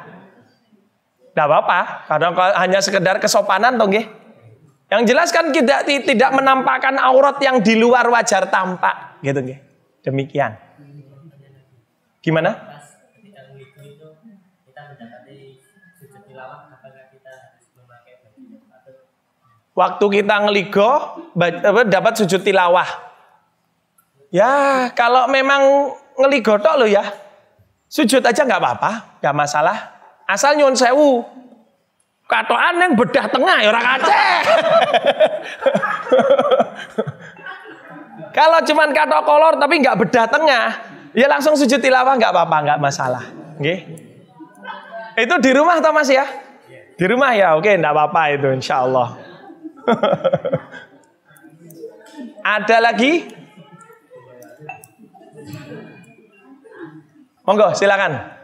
Tidak apa-apa, kadang hanya sekedar kesopanan tuh nggih. Yang jelas kan tidak tidak menampakkan aurat yang di luar wajar tampak gitu nggih. Demikian. Gimana? Waktu kita ngeligo dapat sujud tilawah. Ya, kalau memang ngeligo tok lo ya. Sujud aja nggak apa-apa, nggak masalah. Asal nyuwun sewu. Katoan yang bedah tengah ya orang aceh. kalau cuman kato kolor tapi nggak bedah tengah, Ya langsung sujud tilawah nggak apa-apa, nggak masalah. Okay. Itu di rumah atau Mas ya? Di rumah ya, oke, okay, nggak apa-apa itu, insya Allah. Ada lagi? Monggo, silakan.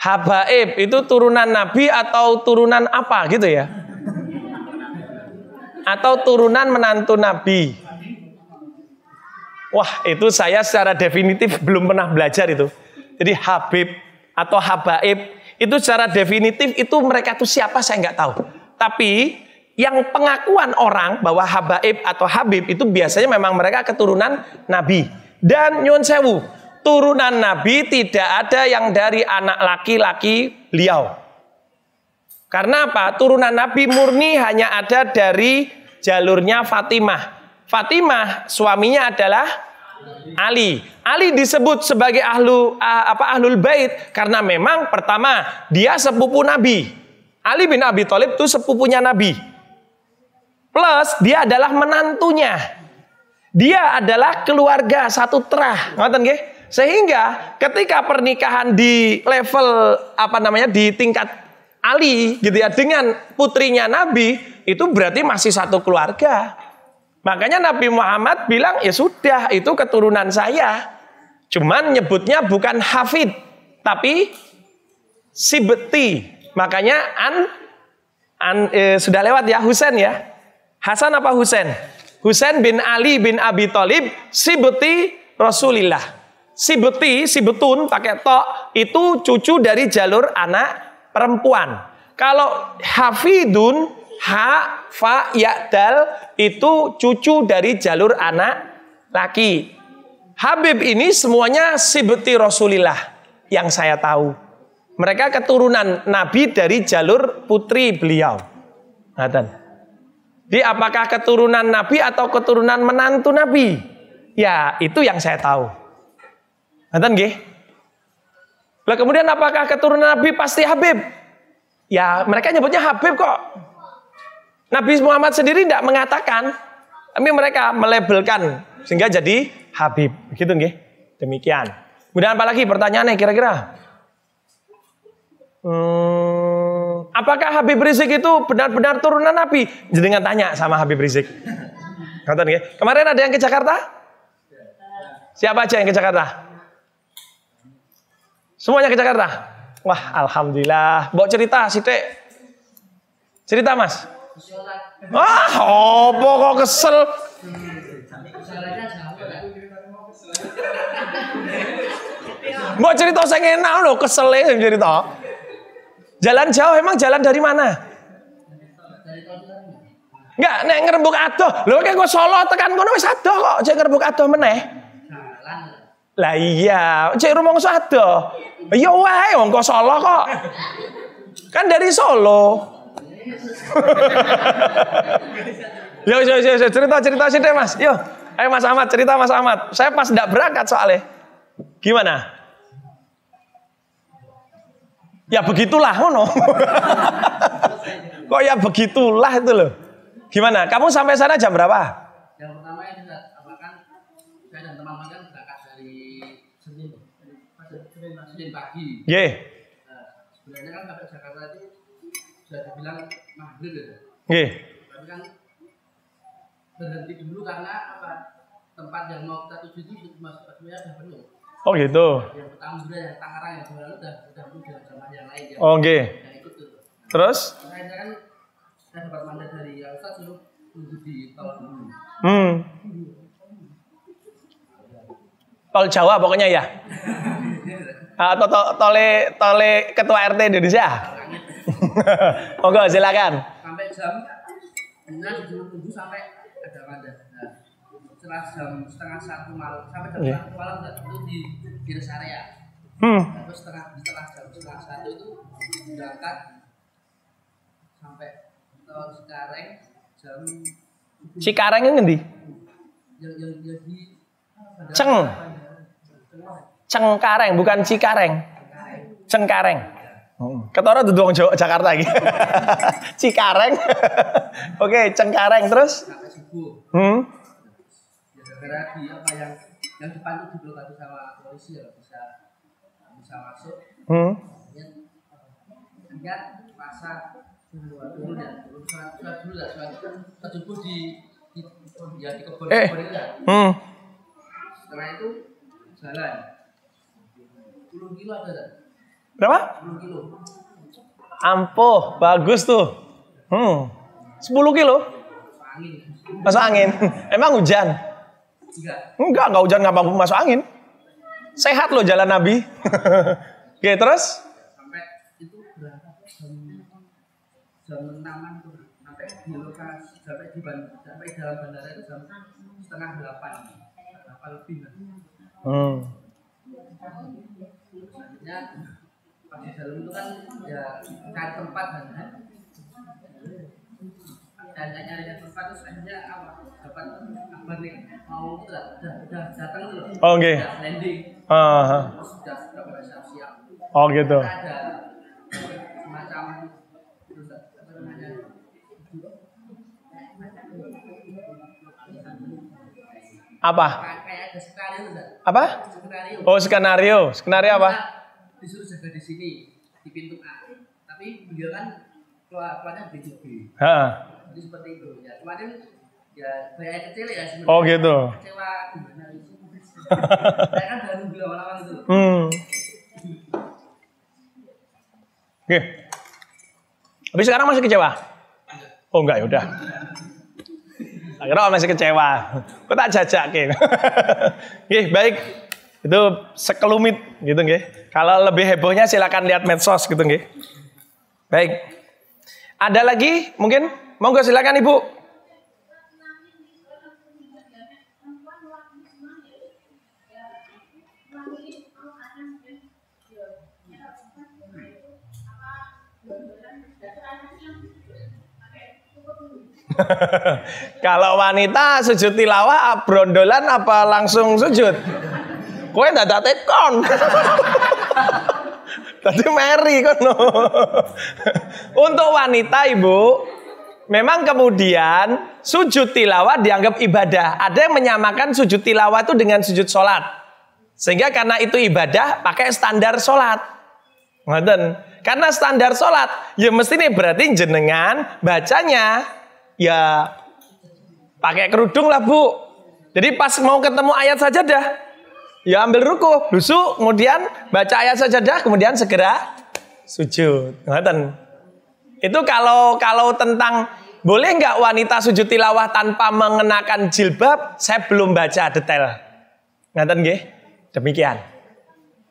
Habaib itu turunan nabi atau turunan apa gitu ya? atau turunan menantu Nabi. Wah, itu saya secara definitif belum pernah belajar itu. Jadi Habib atau Habaib itu secara definitif itu mereka itu siapa saya nggak tahu. Tapi yang pengakuan orang bahwa Habaib atau Habib itu biasanya memang mereka keturunan Nabi. Dan Nyun Sewu, turunan Nabi tidak ada yang dari anak laki-laki beliau. Karena apa? Turunan Nabi murni hanya ada dari jalurnya Fatimah. Fatimah suaminya adalah Ali. Ali disebut sebagai ahlu ah, apa ahlul bait karena memang pertama dia sepupu Nabi. Ali bin Abi Thalib itu sepupunya Nabi. Plus dia adalah menantunya. Dia adalah keluarga satu terah, ngoten Sehingga ketika pernikahan di level apa namanya di tingkat Ali gitu ya dengan putrinya Nabi itu berarti masih satu keluarga. Makanya Nabi Muhammad bilang ya sudah itu keturunan saya. Cuman nyebutnya bukan Hafid tapi Sibeti. Makanya an, an e, sudah lewat ya Husain ya. Hasan apa Husain? Husain bin Ali bin Abi Thalib Sibeti Rasulillah. Sibeti, Sibetun pakai tok itu cucu dari jalur anak perempuan. Kalau hafidun ha fa ya dal itu cucu dari jalur anak laki. Habib ini semuanya sibeti Rasulillah yang saya tahu. Mereka keturunan nabi dari jalur putri beliau. Ngaten. Di apakah keturunan nabi atau keturunan menantu nabi? Ya, itu yang saya tahu. Ngaten lah kemudian apakah keturunan Nabi pasti Habib? Ya mereka nyebutnya Habib kok. Nabi Muhammad sendiri tidak mengatakan. Tapi mereka melebelkan. Sehingga jadi Habib. Begitu nggih. Demikian. Kemudian lagi pertanyaannya kira-kira. Hmm, apakah Habib Rizik itu benar-benar turunan Nabi? Jadi dengan tanya sama Habib Rizik. Kata nih, kemarin ada yang ke Jakarta? Siapa aja yang ke Jakarta? Semuanya ke Jakarta. Wah, alhamdulillah. Bawa cerita si Teh. Cerita, Mas. Wah, opo kok kesel. Mau cerita saya enak loh, kesel ya cerita. Jalan jauh emang jalan dari mana? Enggak, nek ngerembuk adoh. Lho kan gue Solo tekan kono wis adoh kok, cek ngerembuk adoh meneh. Lah iya, cek rumangsa adoh. Ya wae wong kok Solo kok. Kan dari Solo. yo yo yo cerita cerita sih deh Mas. Yo. Ayo Mas Ahmad cerita Mas Ahmad. Saya pas ndak berangkat soalnya. Gimana? Ya begitulah ngono. kok ya begitulah itu loh. Gimana? Kamu sampai sana jam berapa? pagi. Yeah. Nah, sebenarnya kan sampai Jakarta itu sudah dibilang maghrib ya. Nggih. Tapi kan berhenti dulu karena apa? Tempat yang mau kita tuju itu ke sudah penuh. Oh gitu. Yang pertama sudah yang Tangerang, yang Semarang sudah sudah penuh dengan jamaah yang lain. Yang oh nggih. Yang ikut tuh. Terus? Akhirnya kan saya dapat mandat dari yang Ustaz itu tuju di tol dulu. Hmm. Tol Jawa pokoknya ya. atau ah, to tole tole ketua RT Indonesia. Monggo silakan. Sampai jam tujuh sampai ada ada nah, setelah jam setengah satu malam sampai jam iya. satu malam itu di di rest area. Ya. Hmm. Nah, terus setengah setelah jam setengah satu itu berangkat sampai ke Cikareng jam Cikareng yang ngendi? Yang yang jadi Ceng. Ceng. Cengkareng, bukan Cikareng. Cengkareng. Oh. Ketoro itu doang Jakarta lagi. Cikareng. Oke, okay, Cengkareng terus. Hmm. Hmm. eh. Hmm. Setelah itu jalan 10 kilo ada gak? Berapa? 10 kilo. Ampuh, bagus tuh. Hmm. 10 kilo? Angin. Masuk angin. Emang hujan? Enggak. Enggak, enggak hujan enggak mampu masuk angin. Sehat loh jalan Nabi. Oke, terus? Sampai itu berangkat jam jam 6 tuh sampai di lokasi sampai di sampai dalam bandara itu jam setengah delapan. 8 lebih. Hmm maksudnya di dalam itu kan ya cari tempat kan ya dan nyari tempat itu saja apa dapat apa nih mau itu lah udah datang loh oh, okay. udah landing uh ah, -huh. Ah. terus sudah sudah pada siap siap oh gitu ada semacam apa? Apa? Oh, skenario. Skenario apa? disuruh jaga di sini di pintu A tapi beliau kan keluar keluarnya di B jadi seperti itu ya kemarin ya banyak kecil ya sebenarnya oh gitu kecewa gimana itu saya kan baru beli awal-awal itu hmm. Oke. Okay. Tapi sekarang masih kecewa? Oh enggak ya udah. Akhirnya masih kecewa. Kok tak jajak Oke, okay, baik itu sekelumit gitu nggih. Kalau lebih hebohnya silakan lihat medsos gitu nggih. Baik. Ada lagi mungkin? Monggo silakan Ibu. Kalau wanita sujud tilawah, brondolan apa langsung sujud? Kowe ada tekon. Tadi Mary kan. Untuk wanita Ibu, memang kemudian sujud tilawah dianggap ibadah. Ada yang menyamakan sujud tilawah itu dengan sujud sholat. Sehingga karena itu ibadah, pakai standar sholat. Ngeten. Karena standar sholat, ya mesti nih berarti jenengan bacanya ya pakai kerudung lah bu. Jadi pas mau ketemu ayat saja dah ya ambil ruku, lusu, kemudian baca ayat sajadah, kemudian segera sujud. Ngoten. Itu kalau kalau tentang boleh nggak wanita sujud tilawah tanpa mengenakan jilbab, saya belum baca detail. Ngoten nggih? Demikian.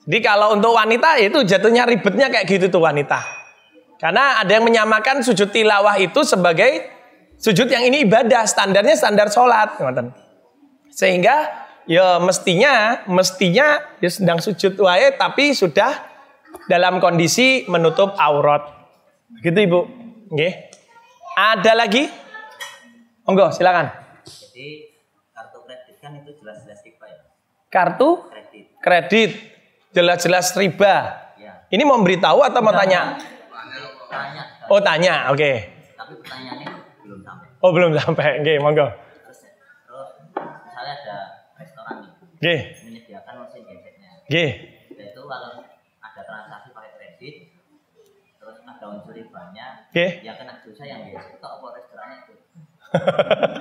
Jadi kalau untuk wanita ya itu jatuhnya ribetnya kayak gitu tuh wanita. Karena ada yang menyamakan sujud tilawah itu sebagai sujud yang ini ibadah, standarnya standar sholat. Sehingga ya mestinya mestinya ya sedang sujud wae tapi sudah dalam kondisi menutup aurat. Gitu Ibu. Nggih. Ada lagi? Monggo, silakan. Jadi kartu kredit kan itu jelas-jelas riba ya. Kartu kredit. Kredit jelas-jelas riba. Ya. Ini mau memberitahu atau mau tanya? Tanya. Oh, tanya. Oke. Okay. Tapi pertanyaannya belum sampai. Oh, belum sampai. Nggih, monggo. Nggih. Menyediakan mesin geseknya. Nggih. Itu kalau ada transaksi pakai kredit terus ada unsur ribanya, okay. ya kena dosa yang biasa tok apa restorannya itu.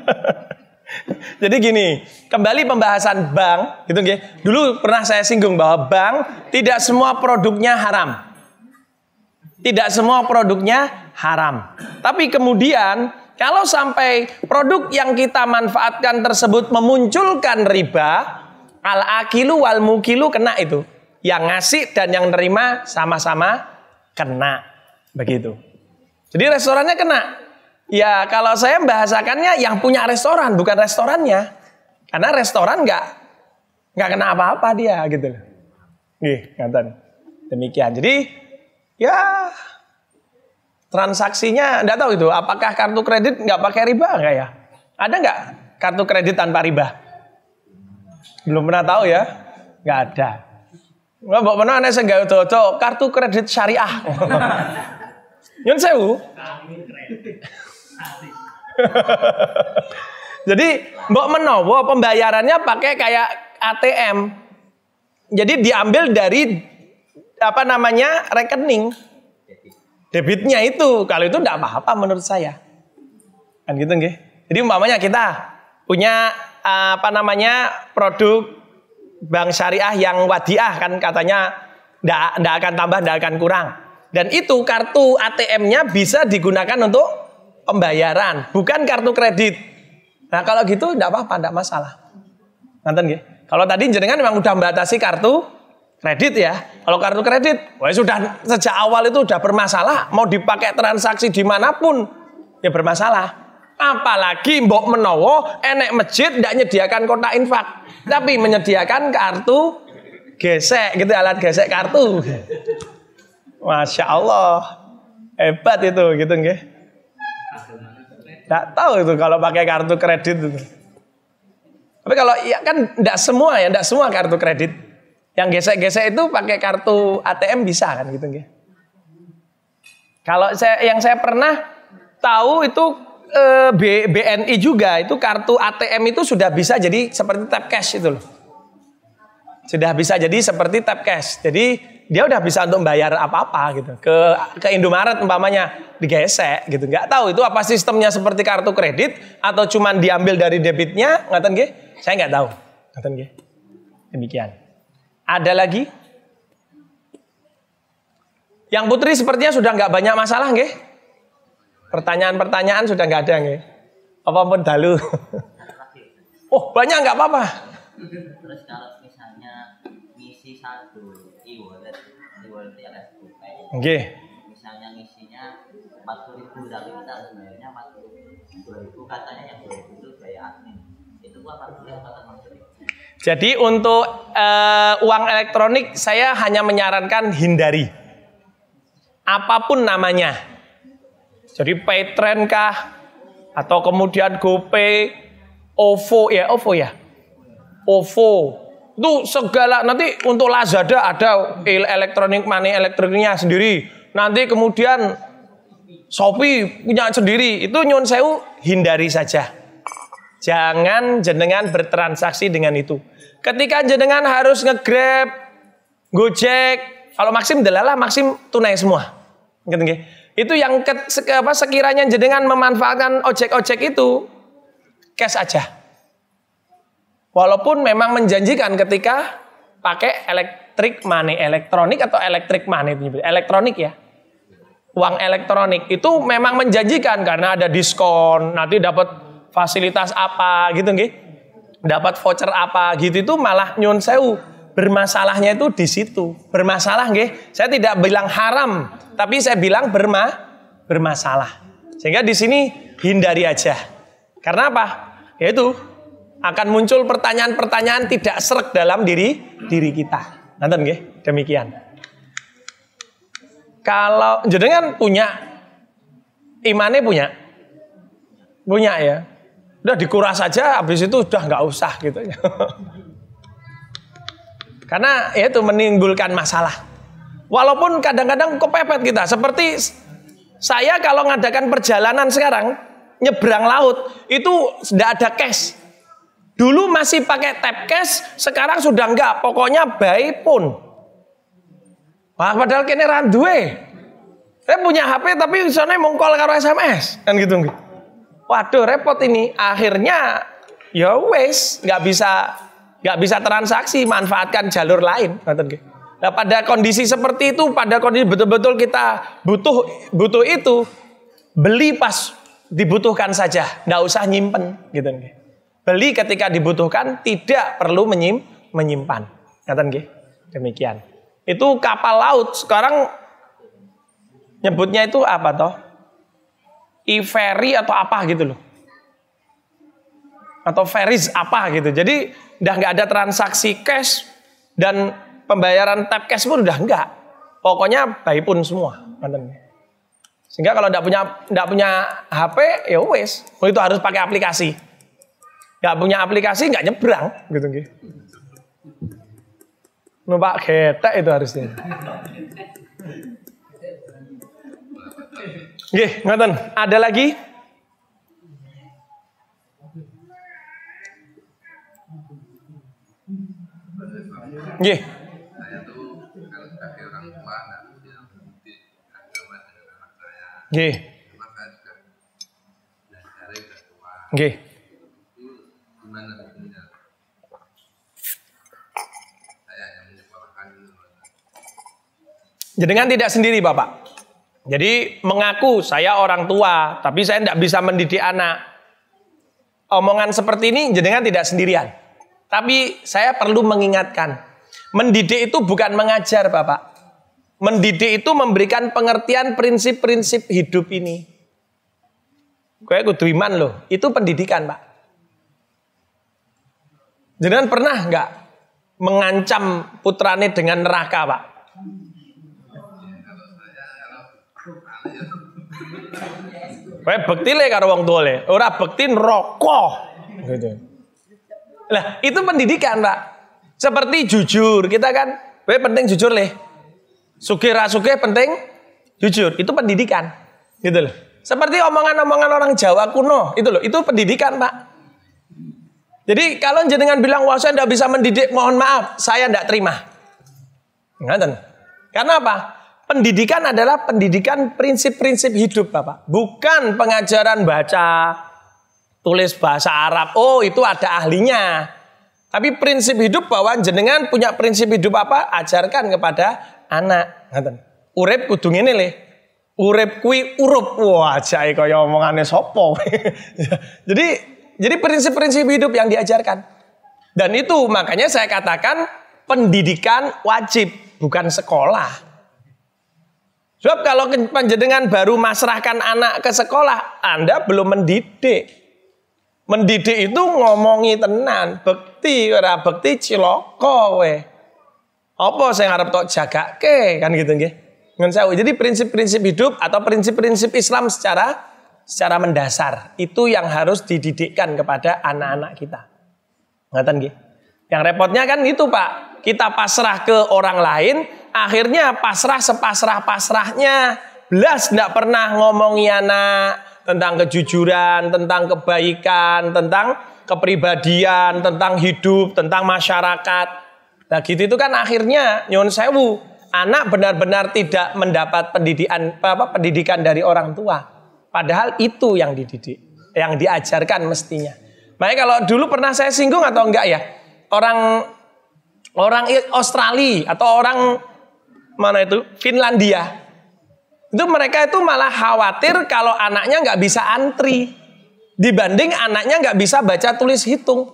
Jadi gini, kembali pembahasan bank, gitu nggih. Dulu pernah saya singgung bahwa bank tidak semua produknya haram. Tidak semua produknya haram. Tapi kemudian kalau sampai produk yang kita manfaatkan tersebut memunculkan riba, Al akilu wal mukilu kena itu. Yang ngasih dan yang nerima sama-sama kena. Begitu. Jadi restorannya kena. Ya kalau saya membahasakannya yang punya restoran bukan restorannya. Karena restoran nggak nggak kena apa-apa dia gitu loh. Nih, ngatain. Demikian. Jadi ya transaksinya nggak tahu itu apakah kartu kredit nggak pakai riba nggak ya? Ada nggak kartu kredit tanpa riba? Belum pernah tahu ya? Nggak ada. Nggak bawa mana aneh nggak itu kartu kredit syariah. yang sewu. Jadi mbok menowo pembayarannya pakai kayak ATM. Jadi diambil dari apa namanya rekening debitnya itu kalau itu tidak apa-apa menurut saya kan gitu nggih jadi umpamanya kita punya Eh, apa namanya produk bank syariah yang wadiah kan katanya tidak akan tambah tidak akan kurang dan itu kartu ATM-nya bisa digunakan untuk pembayaran bukan kartu kredit nah kalau gitu tidak apa-apa tidak masalah nanti kalau tadi jenengan memang sudah membatasi kartu kredit ya kalau kartu kredit wah sudah sejak awal itu sudah bermasalah mau dipakai transaksi dimanapun ya bermasalah Apalagi mbok menowo enek masjid tidak menyediakan kotak infak, tapi menyediakan kartu gesek gitu alat gesek kartu. Masya Allah hebat itu gitu nggih. Tidak tahu itu kalau pakai kartu kredit itu. Tapi kalau ya kan tidak semua ya, tidak semua kartu kredit. Yang gesek-gesek itu pakai kartu ATM bisa kan gitu nggih. Kalau saya yang saya pernah tahu itu eh, BNI juga itu kartu ATM itu sudah bisa jadi seperti tap cash itu loh. Sudah bisa jadi seperti tap cash. Jadi dia udah bisa untuk bayar apa-apa gitu. Ke ke Indomaret umpamanya digesek gitu. Nggak tahu itu apa sistemnya seperti kartu kredit atau cuman diambil dari debitnya, ngaten nggih? Saya nggak tahu. Ngaten nggih? Demikian. Ada lagi? Yang putri sepertinya sudah nggak banyak masalah nggih? Pertanyaan-pertanyaan sudah nggak ada nih. Apapun dalu. oh banyak nggak apa-apa. Terus kalau misalnya misi satu e-wallet, e-wallet LS Oke. Misalnya ngisinya puluh ribu, dalu kita harus bayarnya puluh ribu, katanya yang ribu itu bayar admin. Itu gua 40 ribu atau maksudnya? Jadi untuk uh, uang elektronik saya hanya menyarankan hindari apapun namanya. Jadi Paytrend kah? Atau kemudian GoPay, OVO ya, OVO ya. OVO. Itu segala nanti untuk Lazada ada elektronik money elektroniknya sendiri. Nanti kemudian Shopee punya sendiri. Itu nyun sewu hindari saja. Jangan jenengan bertransaksi dengan itu. Ketika jenengan harus nge ngegrab, gojek, kalau maksim delalah maksim tunai semua. Ngerti itu yang ke, apa, sekiranya jenengan memanfaatkan ojek-ojek itu cash aja. Walaupun memang menjanjikan ketika pakai elektrik money, elektronik atau elektrik money, elektronik ya. Uang elektronik itu memang menjanjikan karena ada diskon, nanti dapat fasilitas apa gitu nggih. Dapat voucher apa gitu itu malah nyun sewu Bermasalahnya itu di situ. Bermasalah nggih. Saya tidak bilang haram, tapi saya bilang berma bermasalah. Sehingga di sini hindari aja. Karena apa? Yaitu akan muncul pertanyaan-pertanyaan tidak serak dalam diri diri kita. Nonton nggih, demikian. Kalau jenengan punya imannya punya punya ya. Udah dikuras saja habis itu udah nggak usah gitu Karena ya itu menimbulkan masalah. Walaupun kadang-kadang kepepet kita. Seperti saya kalau ngadakan perjalanan sekarang, nyebrang laut, itu tidak ada cash. Dulu masih pakai tap cash, sekarang sudah enggak. Pokoknya by pun. Wah, padahal kini randuwe. Saya punya HP tapi misalnya mongkol karo SMS. Kan gitu. Waduh repot ini. Akhirnya ya wes nggak bisa gak bisa transaksi, manfaatkan jalur lain. Gitu. Nah, pada kondisi seperti itu, pada kondisi betul-betul kita butuh butuh itu, beli pas dibutuhkan saja, nggak usah nyimpen gitu Beli ketika dibutuhkan, tidak perlu menyim, menyimpan. Ngaten gitu. Demikian. Itu kapal laut sekarang nyebutnya itu apa toh? E-ferry atau apa gitu loh. Atau ferries apa gitu. Jadi udah nggak ada transaksi cash dan pembayaran tap cash pun udah nggak Pokoknya bayi pun semua. Sehingga kalau nggak punya nggak punya HP ya wes, oh, itu harus pakai aplikasi. Nggak punya aplikasi nggak nyebrang gitu gitu. Numpak ketek itu harusnya. gih ngatain. Ada lagi? Iya. Nggih. Yeah. tuh Nggih. Iya. Jenengan iya. kan tidak sendiri Bapak. Jadi mengaku saya orang tua, tapi saya tidak bisa mendidik anak. Omongan seperti ini jenengan tidak sendirian. Tapi saya perlu mengingatkan, Mendidik itu bukan mengajar, Bapak. Mendidik itu memberikan pengertian prinsip-prinsip hidup ini. Gue kudu iman loh, itu pendidikan, Pak. Jangan pernah nggak mengancam putrane dengan neraka, Pak? Kayak bekti le karo wong tua ora bekti neraka. Gitu. Lah, itu pendidikan, Pak. Seperti jujur, kita kan, we penting jujur nih. Suki rasuki penting jujur, itu pendidikan. Gitu loh. Seperti omongan-omongan orang Jawa kuno, itu loh, itu pendidikan, Pak. Jadi kalau jenengan bilang wah saya tidak bisa mendidik, mohon maaf, saya tidak terima. Ngaten. Karena apa? Pendidikan adalah pendidikan prinsip-prinsip hidup, Bapak. Bukan pengajaran baca, tulis bahasa Arab. Oh, itu ada ahlinya. Tapi prinsip hidup bahwa jenengan punya prinsip hidup apa? Ajarkan kepada anak. Ngaten. Urip kudu ngene le. Urip kuwi urup. Wah, jai kaya omongane sopo. jadi jadi prinsip-prinsip hidup yang diajarkan. Dan itu makanya saya katakan pendidikan wajib bukan sekolah. Sebab kalau panjenengan baru masrahkan anak ke sekolah, Anda belum mendidik. Mendidik itu ngomongi tenan, bekti ora bekti ciloko kowe. Apa saya ngarep tok jagake kan gitu nggih. Ngen Jadi prinsip-prinsip hidup atau prinsip-prinsip Islam secara secara mendasar itu yang harus dididikkan kepada anak-anak kita. Ngaten nggih. Yang repotnya kan itu Pak, kita pasrah ke orang lain, akhirnya pasrah sepasrah-pasrahnya. Belas tidak pernah ngomongi anak, tentang kejujuran, tentang kebaikan, tentang kepribadian, tentang hidup, tentang masyarakat. Nah gitu itu kan akhirnya nyon sewu anak benar-benar tidak mendapat pendidikan apa pendidikan dari orang tua. Padahal itu yang dididik, yang diajarkan mestinya. Makanya kalau dulu pernah saya singgung atau enggak ya orang orang Australia atau orang mana itu Finlandia itu mereka itu malah khawatir kalau anaknya nggak bisa antri. Dibanding anaknya nggak bisa baca tulis hitung.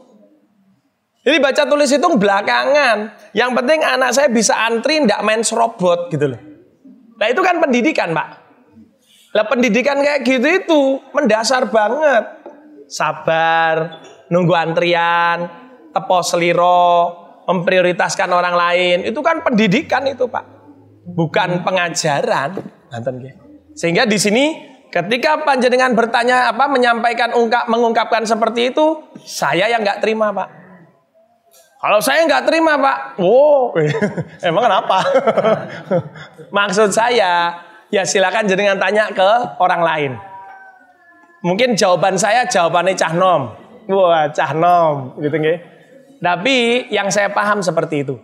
Jadi baca tulis hitung belakangan. Yang penting anak saya bisa antri ndak main serobot gitu loh. Nah itu kan pendidikan pak. Lah pendidikan kayak gitu itu mendasar banget. Sabar, nunggu antrian, tepo seliro, memprioritaskan orang lain. Itu kan pendidikan itu pak. Bukan pengajaran. Sehingga di sini ketika panjenengan bertanya apa menyampaikan ungkap mengungkapkan seperti itu, saya yang nggak terima, Pak. Kalau saya nggak terima, Pak. Wow, emang kenapa? Maksud saya, ya silakan jenengan tanya ke orang lain. Mungkin jawaban saya jawabannya cahnom. Wah, cahnom gitu nggih. Tapi yang saya paham seperti itu.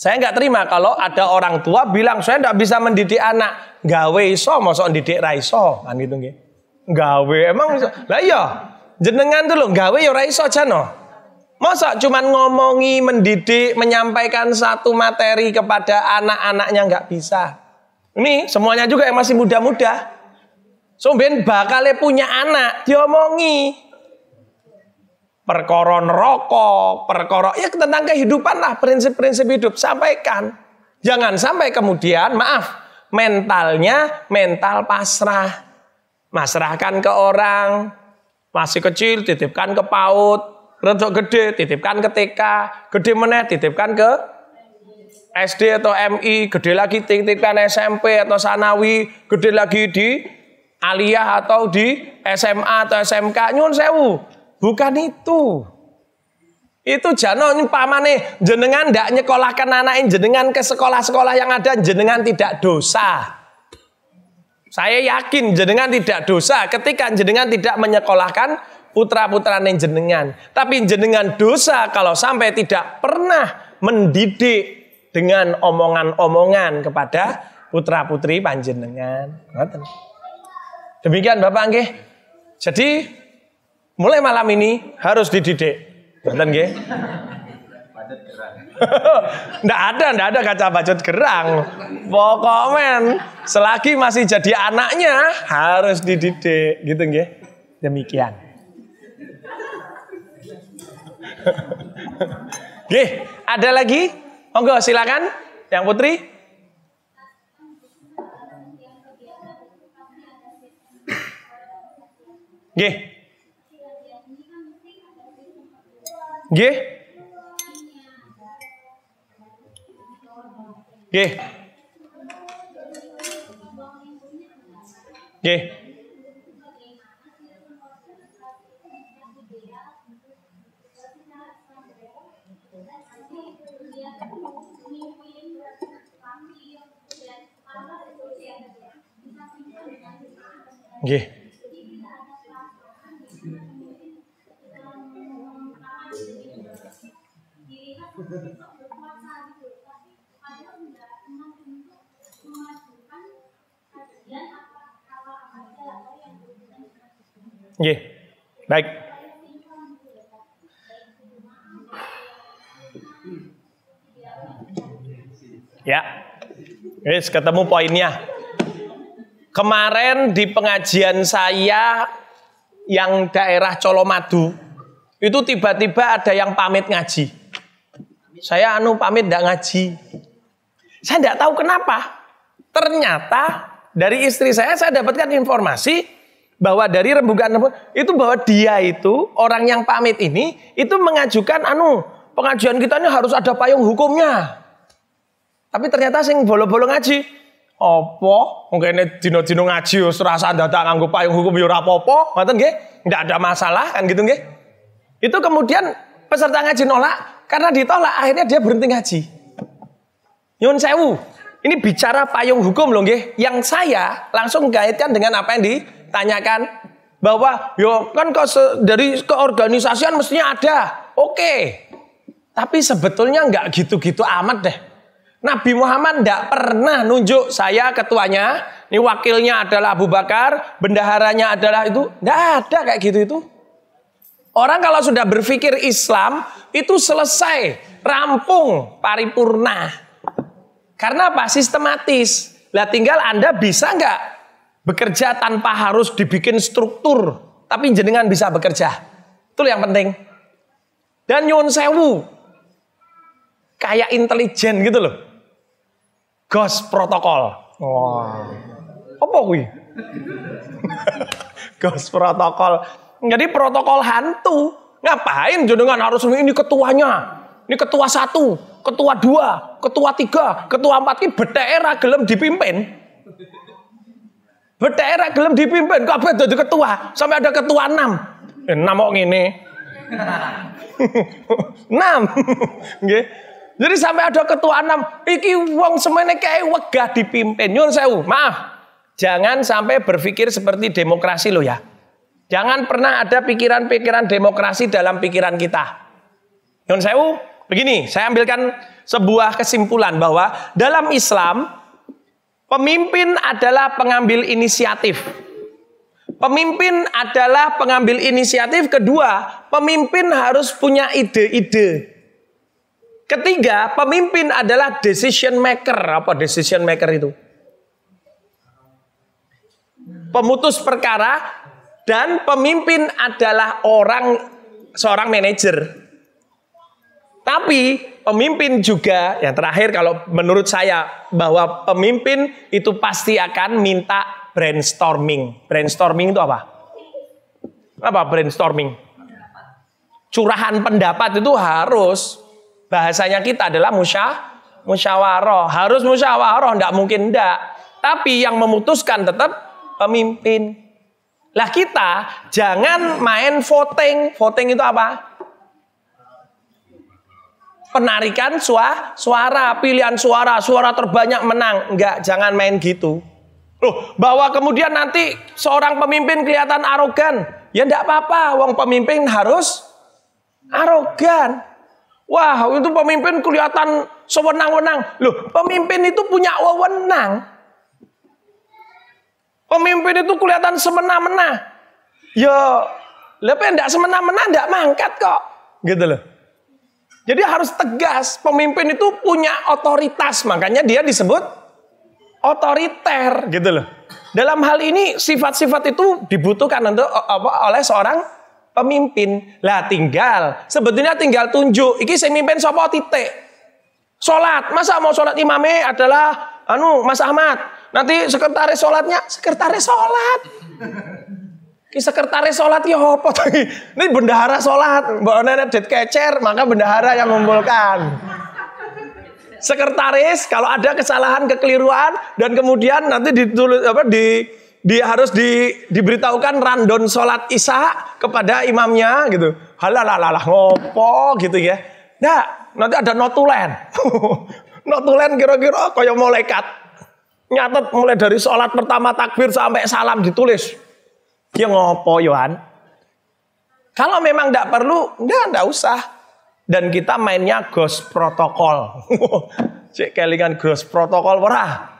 Saya nggak terima kalau ada orang tua bilang saya nggak bisa mendidik anak. Gawe iso, masuk didik raiso, kan gitu nggih. Gawe emang lah iya. Jenengan tuh lo gawe yo ya raiso mau Masa cuman ngomongi, mendidik, menyampaikan satu materi kepada anak-anaknya nggak bisa. Ini semuanya juga yang masih muda-muda. Sumben bakal punya anak, diomongi perkara rokok, perkara ya tentang kehidupan lah, prinsip-prinsip hidup sampaikan. Jangan sampai kemudian maaf, mentalnya mental pasrah. Masrahkan ke orang, masih kecil titipkan ke PAUD, rendah gede titipkan ke TK, gede meneh titipkan ke SD atau MI, gede lagi titipkan SMP atau sanawi, gede lagi di aliyah atau di SMA atau SMK nyun sewu Bukan itu. Itu jano pamane jenengan ndak nyekolahkan anak jenengan ke sekolah-sekolah yang ada jenengan tidak dosa. Saya yakin jenengan tidak dosa ketika jenengan tidak menyekolahkan putra-putra jenengan. Tapi jenengan dosa kalau sampai tidak pernah mendidik dengan omongan-omongan kepada putra-putri panjenengan. Demikian Bapak Angge. Jadi mulai malam ini harus dididik. Beneran nggih? Nggak ada, nggak ada kaca bacot gerang. Pokok men, selagi masih jadi anaknya harus dididik, gitu nggih. Demikian. Gih, ada lagi? Monggo silakan yang putri. Gih. Nggih. Nggih. Nggih. Nggih. Gitu. Nggih. Baik. Ya. yes, ketemu poinnya. Kemarin di pengajian saya yang daerah Colomadu itu tiba-tiba ada yang pamit ngaji. Saya anu pamit ndak ngaji. Saya tidak tahu kenapa. Ternyata dari istri saya saya dapatkan informasi bahwa dari rembukan itu bahwa dia itu orang yang pamit ini itu mengajukan anu pengajuan kita ini harus ada payung hukumnya. Tapi ternyata sing bolo-bolo ngaji opo mungkin dino-dino ngaji serasa dadak nganggo payung hukum ya ora apa-apa, ngoten nggih? Ndak ada masalah kan gitu nggih. Itu kemudian peserta ngaji nolak, karena ditolak akhirnya dia berhenti ngaji. Nyun sewu. Ini bicara payung hukum loh nggih. Yang saya langsung kaitkan dengan apa yang ditanyakan bahwa yo kan kok dari keorganisasian mestinya ada. Oke. Tapi sebetulnya nggak gitu-gitu amat deh. Nabi Muhammad tidak pernah nunjuk saya ketuanya, ini wakilnya adalah Abu Bakar, bendaharanya adalah itu, tidak ada kayak gitu itu. Orang kalau sudah berpikir Islam itu selesai, rampung, paripurna. Karena apa? Sistematis. Lah tinggal Anda bisa nggak bekerja tanpa harus dibikin struktur. Tapi jenengan bisa bekerja. Itu yang penting. Dan nyuwun sewu. Kayak intelijen gitu loh. Ghost protokol. Wow. Apa kuih? Ghost protokol jadi protokol hantu. Ngapain jodongan harus ini ketuanya. Ini ketua satu, ketua dua, ketua tiga, ketua empat. Ini berdaerah gelem dipimpin. Berdaerah gelem dipimpin. kok apa jadi ketua. Sampai ada ketua enam. Eh, enam kok ini. Enam. Jadi sampai ada ketua enam, iki wong semene kayak wegah dipimpin. Nyun sewu, maaf. Jangan sampai berpikir seperti demokrasi lo ya. Jangan pernah ada pikiran-pikiran demokrasi dalam pikiran kita. Yon sewu, begini, saya ambilkan sebuah kesimpulan bahwa dalam Islam pemimpin adalah pengambil inisiatif. Pemimpin adalah pengambil inisiatif. Kedua, pemimpin harus punya ide-ide. Ketiga, pemimpin adalah decision maker. Apa decision maker itu? Pemutus perkara dan pemimpin adalah orang seorang manajer. Tapi pemimpin juga yang terakhir kalau menurut saya bahwa pemimpin itu pasti akan minta brainstorming. Brainstorming itu apa? Apa brainstorming? Curahan pendapat itu harus bahasanya kita adalah musya musyawaroh. Harus musyawarah, enggak mungkin enggak. Tapi yang memutuskan tetap pemimpin. Lah kita jangan main voting. Voting itu apa? Penarikan suara, pilihan suara, suara terbanyak menang. Enggak, jangan main gitu. Loh, bahwa kemudian nanti seorang pemimpin kelihatan arogan. Ya enggak apa-apa, wong pemimpin harus arogan. Wah, itu pemimpin kelihatan sewenang-wenang. Loh, pemimpin itu punya wewenang. Pemimpin itu kelihatan semena-mena. Ya, lebih tidak semena-mena, tidak mangkat kok. Gitu loh. Jadi harus tegas, pemimpin itu punya otoritas, makanya dia disebut otoriter gitu loh. Dalam hal ini sifat-sifat itu dibutuhkan untuk apa? oleh seorang pemimpin. Lah tinggal, sebetulnya tinggal tunjuk, iki saya mimpin sapa titik. Salat, masa mau salat imame adalah anu Mas Ahmad. Nanti sekretaris sholatnya, sekretaris sholat. Ki sekretaris sholat ya apa Ini bendahara sholat. Mbak Ona update kecer, maka bendahara yang mengumpulkan. Sekretaris kalau ada kesalahan kekeliruan dan kemudian nanti ditulis apa di di harus di, diberitahukan rundown sholat isya kepada imamnya gitu. Halalalah ngopo gitu ya. Nah, nanti ada notulen. notulen kira-kira kayak malaikat. Nyatet mulai dari sholat pertama takbir sampai salam ditulis. ya ngopo Yohan. Kalau memang tidak perlu, enggak, enggak usah. Dan kita mainnya ghost protokol. Cek kelingan ghost protokol, wah.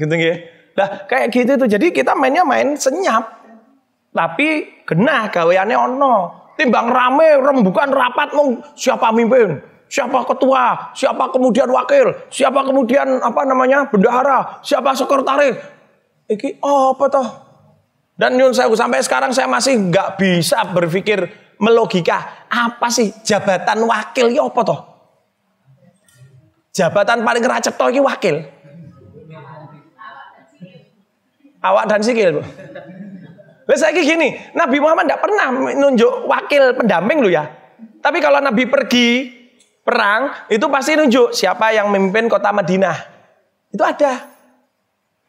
Gitu ya. Nah, kayak gitu itu. Jadi kita mainnya main senyap. Tapi genah gaweannya ono. Timbang rame rembukan rapat mau siapa mimpin? siapa ketua, siapa kemudian wakil, siapa kemudian apa namanya bendahara, siapa sekretaris. Iki oh, apa toh? Dan nyun saya sampai sekarang saya masih nggak bisa berpikir melogika apa sih jabatan wakil ya apa toh? Jabatan paling racet toh ini wakil. Awak dan sikil, Bu. Lalu saya gini, Nabi Muhammad tidak pernah menunjuk wakil pendamping lo ya. Tapi kalau Nabi pergi, perang itu pasti nunjuk siapa yang memimpin kota Madinah. Itu ada.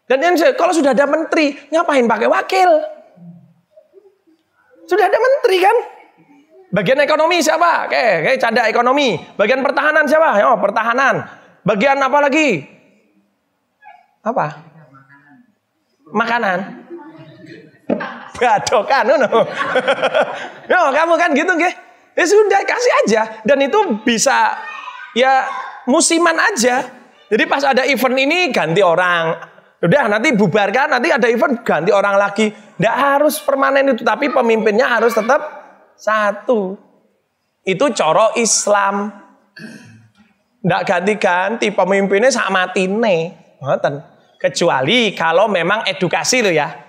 Dan yang kalau sudah ada menteri, ngapain pakai wakil? Sudah ada menteri kan? Bagian ekonomi siapa? Oke, oke canda ekonomi. Bagian pertahanan siapa? Ya, oh, pertahanan. Bagian apa lagi? Apa? Makanan. Badokan, no. Yo kamu kan gitu, nggih. Ya sudah kasih aja dan itu bisa ya musiman aja. Jadi pas ada event ini ganti orang. Udah nanti bubarkan, nanti ada event ganti orang lagi. Tidak harus permanen itu, tapi pemimpinnya harus tetap satu. Itu coro Islam. Tidak ganti-ganti, pemimpinnya sama matine. Kecuali kalau memang edukasi lo ya.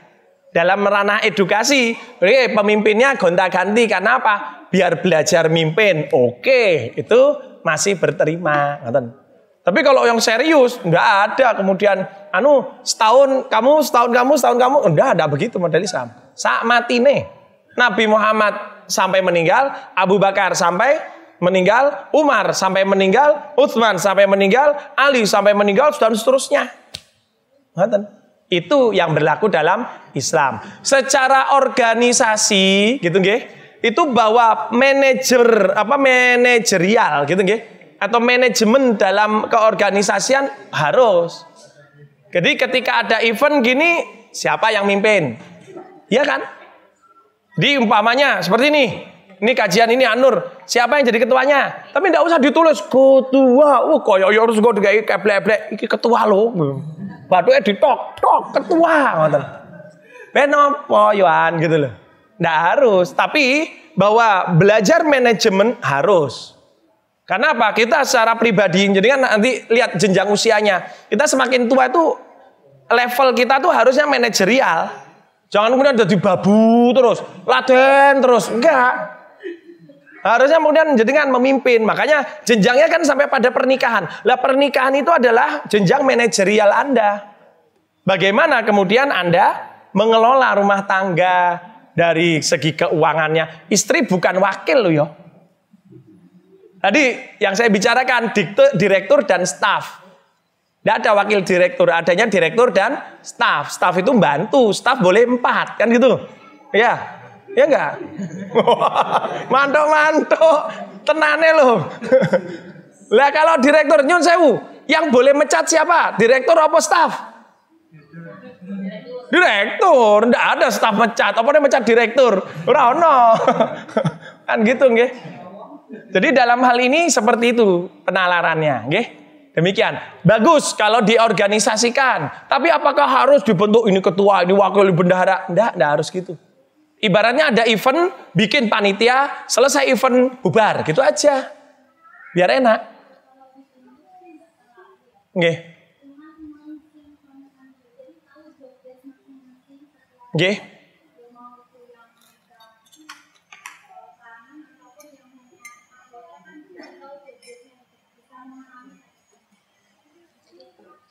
Dalam ranah edukasi, eh, pemimpinnya gonta-ganti. Karena apa? biar belajar mimpin. Oke, itu masih berterima. Ngoten. Tapi kalau yang serius nggak ada kemudian anu setahun kamu setahun kamu setahun kamu enggak ada begitu model Islam. Saat mati nih, Nabi Muhammad sampai meninggal, Abu Bakar sampai meninggal, Umar sampai meninggal, Utsman sampai meninggal, Ali sampai meninggal dan seterusnya. Ngoten. Itu yang berlaku dalam Islam. Secara organisasi gitu nggih itu bahwa manajer apa manajerial gitu nggih atau manajemen dalam keorganisasian harus. Jadi ketika ada event gini siapa yang mimpin? ya kan? Di umpamanya seperti ini. Ini kajian ini Anur, siapa yang jadi ketuanya? Tapi tidak usah ditulis ketua. oh koyo yo ya harus gue digawe keblek-blek ini ketua lo. batu ditok tok ketua ngoten. Ben oh, Yohan gitu loh. Tidak harus, tapi bahwa belajar manajemen harus. Karena apa? Kita secara pribadi, jadi kan nanti lihat jenjang usianya. Kita semakin tua itu level kita tuh harusnya manajerial. Jangan kemudian jadi babu terus, laden terus, enggak. Harusnya kemudian jadi kan memimpin. Makanya jenjangnya kan sampai pada pernikahan. Lah pernikahan itu adalah jenjang manajerial Anda. Bagaimana kemudian Anda mengelola rumah tangga, dari segi keuangannya. Istri bukan wakil loh ya. Tadi yang saya bicarakan direktur dan staff. Tidak ada wakil direktur, adanya direktur dan staff. Staff itu bantu, staff boleh empat kan gitu. Ya, ya enggak? Mantuk-mantuk, tenane loh. Lah kalau direktur nyun sewu, yang boleh mecat siapa? Direktur apa staff? direktur, ndak ada staf mecat, apa yang mecat direktur. Ora ono. kan gitu nggih. Jadi dalam hal ini seperti itu penalarannya, nggih. Demikian. Bagus kalau diorganisasikan. Tapi apakah harus dibentuk ini ketua, ini wakil ini bendahara? Nggak, ndak harus gitu. Ibaratnya ada event, bikin panitia, selesai event, bubar. Gitu aja. Biar enak. Nggih. G.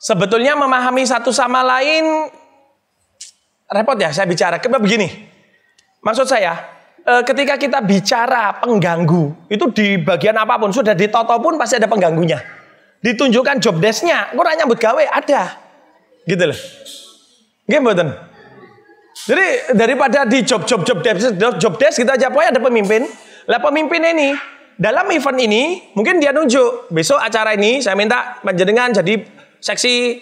Sebetulnya memahami satu sama lain repot ya saya bicara. kenapa begini. Maksud saya, eh, ketika kita bicara pengganggu, itu di bagian apapun sudah ditoto pun pasti ada pengganggunya. Ditunjukkan job kok kurang nyambut gawe ada. Gitu loh. Gimana? Jadi daripada di job job job desk job desk kita aja pokoknya ada pemimpin. Lah pemimpin ini dalam event ini mungkin dia nunjuk besok acara ini saya minta menjadikan jadi seksi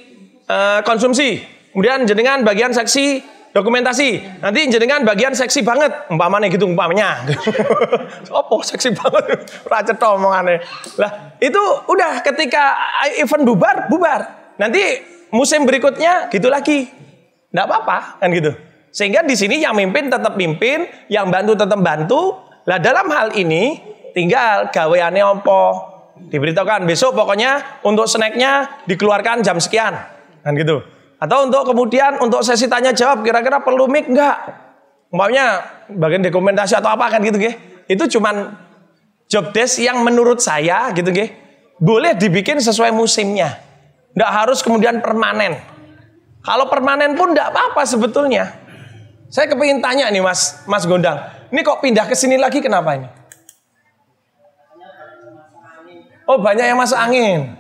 uh, konsumsi. Kemudian jenengan bagian seksi dokumentasi. Nanti jenengan bagian seksi banget umpamanya gitu umpamanya. Opo seksi banget racet omongannya. Lah itu udah ketika event bubar bubar. Nanti musim berikutnya gitu lagi. Enggak apa-apa kan gitu. Sehingga di sini yang mimpin tetap mimpin, yang bantu tetap bantu. Lah dalam hal ini tinggal gaweane opo. Diberitakan besok pokoknya untuk snacknya dikeluarkan jam sekian. Kan gitu. Atau untuk kemudian untuk sesi tanya jawab kira-kira perlu mic enggak? Umpamanya bagian dokumentasi atau apa kan gitu gih. Itu cuman job desk yang menurut saya gitu gih. Boleh dibikin sesuai musimnya. Enggak harus kemudian permanen. Kalau permanen pun enggak apa-apa sebetulnya. Saya kepingin tanya nih Mas Mas Gondang, ini kok pindah ke sini lagi kenapa ini? Oh banyak yang masuk angin.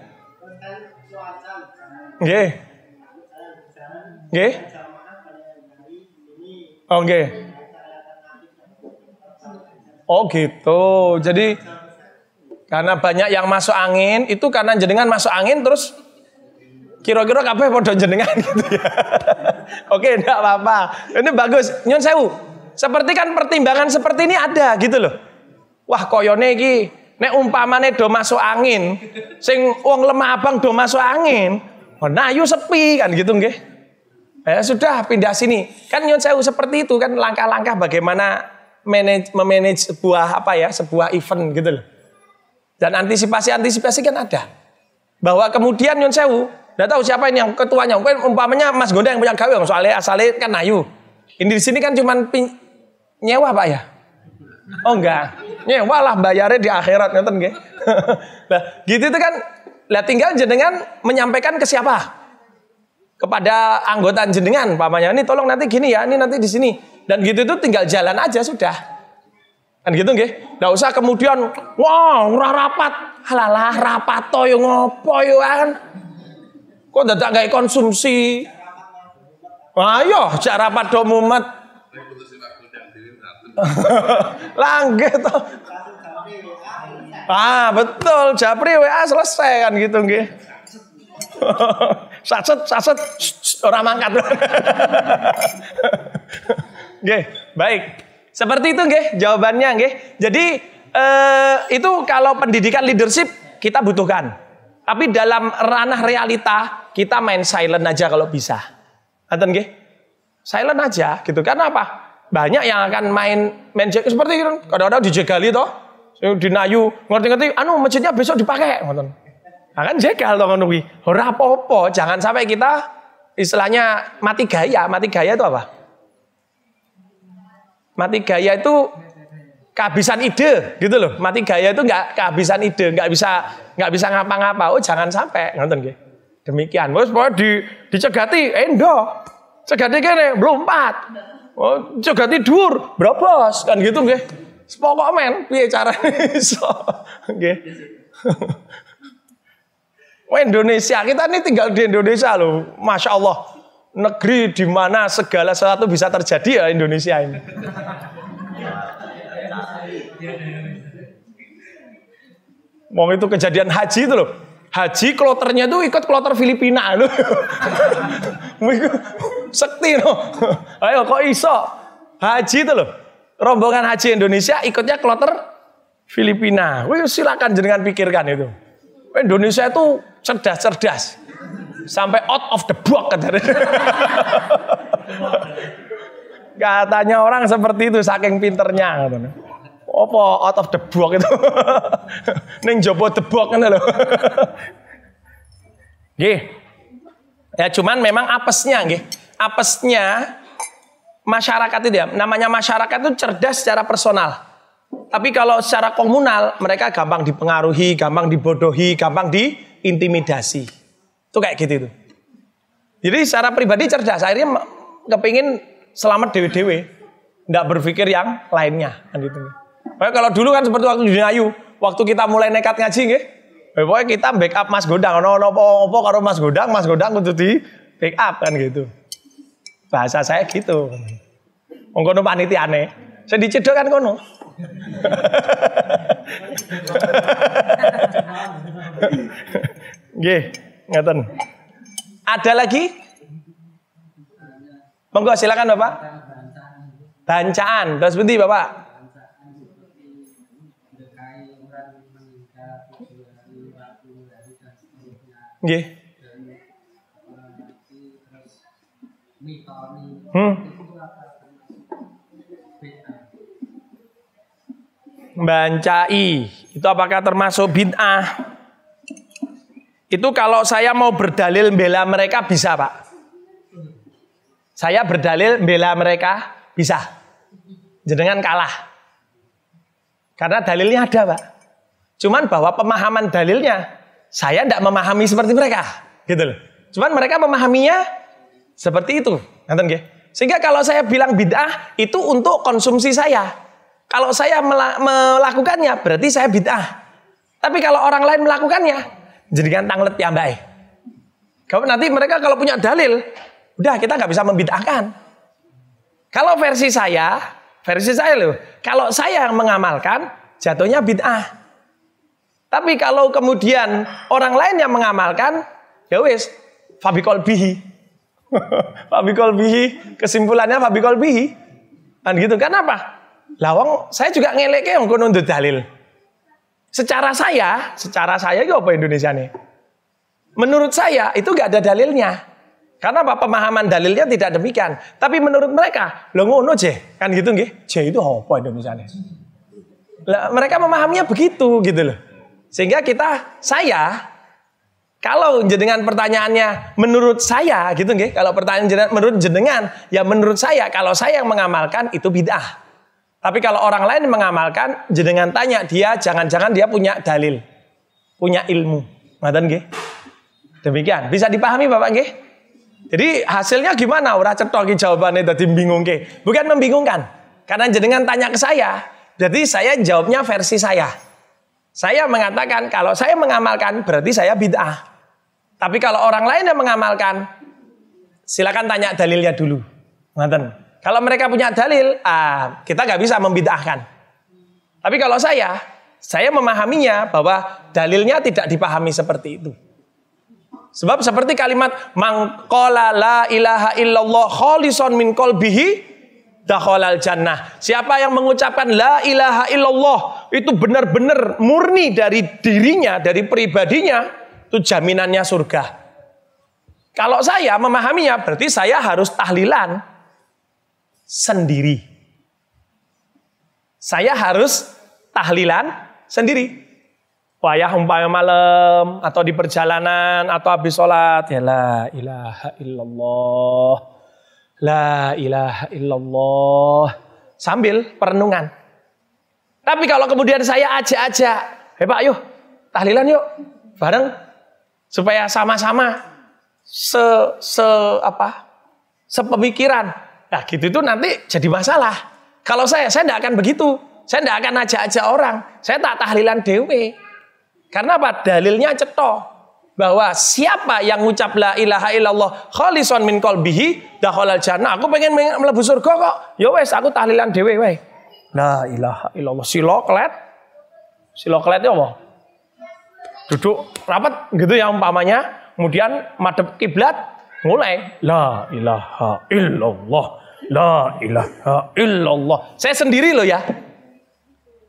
Nggih. Nggih. Oke. Oh, nggih. Oh gitu. Jadi karena banyak yang masuk angin, itu karena jenengan masuk angin terus kira-kira kabeh padha jenengan gitu ya. Oke, enggak apa-apa. Ini bagus. Nyun sewu. Seperti kan pertimbangan seperti ini ada gitu loh. Wah, koyone iki nek umpamane do masuk angin, sing wong lemah abang do masuk angin, oh, nah ayu sepi kan gitu nggih. Ya sudah pindah sini. Kan nyun sewu seperti itu kan langkah-langkah bagaimana manage, memanage sebuah apa ya, sebuah event gitu loh. Dan antisipasi-antisipasi kan ada. Bahwa kemudian nyun Sewu, tidak tahu siapa ini yang ketuanya. Umpamanya Mas Gonda yang punya gawe, soalnya asalnya kan Nayu Ini di sini kan cuma pin... nyewa Pak ya. Oh enggak. Nyewa lah bayarnya di akhirat ngeten nggih. nah, gitu itu kan lah tinggal jenengan menyampaikan ke siapa? Kepada anggota jenengan, pamannya ini tolong nanti gini ya, ini nanti di sini. Dan gitu itu tinggal jalan aja sudah. Kan gitu nggih. Enggak usah kemudian wah wow, ora rapat. Halalah rapat to yo ngopo yo kan. Kok datang kayak konsumsi? Ayo, iya, cak rapat do mumet. Langge toh. Ah, betul. Japri WA selesai kan gitu nggih. saset, saset, orang mangkat. Oke, baik. Seperti itu nggih jawabannya nggih. Jadi eh, itu kalau pendidikan leadership kita butuhkan. Tapi dalam ranah realita kita main silent aja kalau bisa. Nonton nggih? Silent aja gitu. Karena apa? Banyak yang akan main main jek seperti itu. Kadang-kadang dijegali toh. Dinayu, ngerti-ngerti, anu masjidnya besok dipakai, ngoten. Akan nah, jegal toh ngono kuwi. Ora apa-apa, jangan sampai kita istilahnya mati gaya. Mati gaya itu apa? Mati gaya itu kehabisan ide gitu loh. Mati gaya itu nggak kehabisan ide, nggak bisa nggak bisa ngapa-ngapa. Oh jangan sampai nonton gitu. Demikian. Wes pokoke di dicegati eh, endo. Cegati kene empat. Oh, cegati dur, bos kan gitu nggih. Sepokok men piye carane iso. Nggih. Wah Indonesia, kita ini tinggal di Indonesia loh. Masya Allah, negeri di mana segala sesuatu bisa terjadi ya Indonesia ini. Mau itu kejadian haji itu loh haji kloternya tuh ikut kloter Filipina lho. Sekti no. Ayo kok iso? Haji itu loh. Rombongan haji Indonesia ikutnya kloter Filipina. Wih, silakan jenengan pikirkan itu. Indonesia itu cerdas-cerdas. Sampai out of the box katanya. katanya orang seperti itu saking pinternya katanya apa out of the box itu. neng jopo the box kan loh, gih Ya cuman memang apesnya gih Apesnya masyarakat itu ya, namanya masyarakat itu cerdas secara personal. Tapi kalau secara komunal mereka gampang dipengaruhi, gampang dibodohi, gampang diintimidasi. Itu kayak gitu itu. Jadi secara pribadi cerdas, akhirnya kepingin selamat dewi dewi, tidak berpikir yang lainnya. Kan gitu. Pokoknya kalau dulu kan seperti waktu di Ayu, waktu kita mulai nekat ngaji nggih. Ya, pokoknya kita backup Mas Godang, ono ono apa karo Mas Godang, Mas Godang kudu di backup kan gitu. Bahasa saya gitu. Wong kono aneh, Saya dicedok kan kono. Nggih, ngaten. Ada lagi? Monggo silakan Bapak. Bancaan. Terus berhenti Bapak. Nggih. Hmm. Bancai itu apakah termasuk bid'ah? Itu kalau saya mau berdalil bela mereka bisa, Pak. Saya berdalil bela mereka bisa. Jenengan kalah. Karena dalilnya ada, Pak. Cuman bahwa pemahaman dalilnya saya tidak memahami seperti mereka, gitu loh. Cuman mereka memahaminya seperti itu, nonton gak? Sehingga kalau saya bilang bid'ah itu untuk konsumsi saya. Kalau saya melakukannya berarti saya bid'ah. Tapi kalau orang lain melakukannya, jadi jadikan tanglet yang baik. Kau nanti mereka kalau punya dalil, udah kita nggak bisa membid'ahkan. Kalau versi saya, versi saya loh, kalau saya yang mengamalkan, jatuhnya bid'ah. Tapi kalau kemudian orang lain yang mengamalkan, ya wis, fabikol bihi. fabikol bihi, kesimpulannya fabikol bihi. Kan gitu, kenapa? Lawang, saya juga ngeleke yang untuk dalil. Secara saya, secara saya itu apa Indonesia nih? Menurut saya itu gak ada dalilnya. Karena apa pemahaman dalilnya tidak demikian. Tapi menurut mereka, lo ngono je, kan gitu nggih. Je itu apa Indonesia nih? mereka memahaminya begitu gitu loh. Sehingga kita, saya, kalau jenengan pertanyaannya menurut saya gitu nggih, kalau pertanyaan jenengan, menurut jenengan, ya menurut saya kalau saya yang mengamalkan itu bid'ah. Tapi kalau orang lain mengamalkan, jenengan tanya dia, jangan-jangan dia punya dalil, punya ilmu. Ngaten nggih? Demikian, bisa dipahami Bapak nggih? Jadi hasilnya gimana? Ora cethoki jawabannya dadi bingung nggih. Bukan membingungkan. Karena jenengan tanya ke saya, jadi saya jawabnya versi saya. Saya mengatakan kalau saya mengamalkan berarti saya bid'ah. Tapi kalau orang lain yang mengamalkan, silakan tanya dalilnya dulu. Ngaten. Kalau mereka punya dalil, ah, kita nggak bisa membid'ahkan. Tapi kalau saya, saya memahaminya bahwa dalilnya tidak dipahami seperti itu. Sebab seperti kalimat mangkola la ilaha illallah kholison min kolbihi dakhalal jannah. Siapa yang mengucapkan la ilaha illallah itu benar-benar murni dari dirinya, dari pribadinya, itu jaminannya surga. Kalau saya memahaminya berarti saya harus tahlilan sendiri. Saya harus tahlilan sendiri. Wayah umpama malam atau di perjalanan atau habis sholat ya la ilaha illallah La ilaha illallah. Sambil perenungan. Tapi kalau kemudian saya ajak-ajak, hei Pak yuk, tahlilan yuk, bareng supaya sama-sama se se apa sepemikiran. Nah gitu itu nanti jadi masalah. Kalau saya, saya tidak akan begitu. Saya tidak akan ajak-ajak orang. Saya tak tahlilan dewe. Karena apa? Dalilnya cetok bahwa siapa yang ngucap la ilaha illallah khalison min qalbihi dakhalal jannah. Aku pengen mlebu surga kok. Ya wes aku tahlilan dhewe wae. La ilaha illallah siloklet. Siloklet ya apa? Duduk rapat gitu ya umpamanya, kemudian madep kiblat, mulai la ilaha illallah. La ilaha illallah. Saya sendiri loh ya.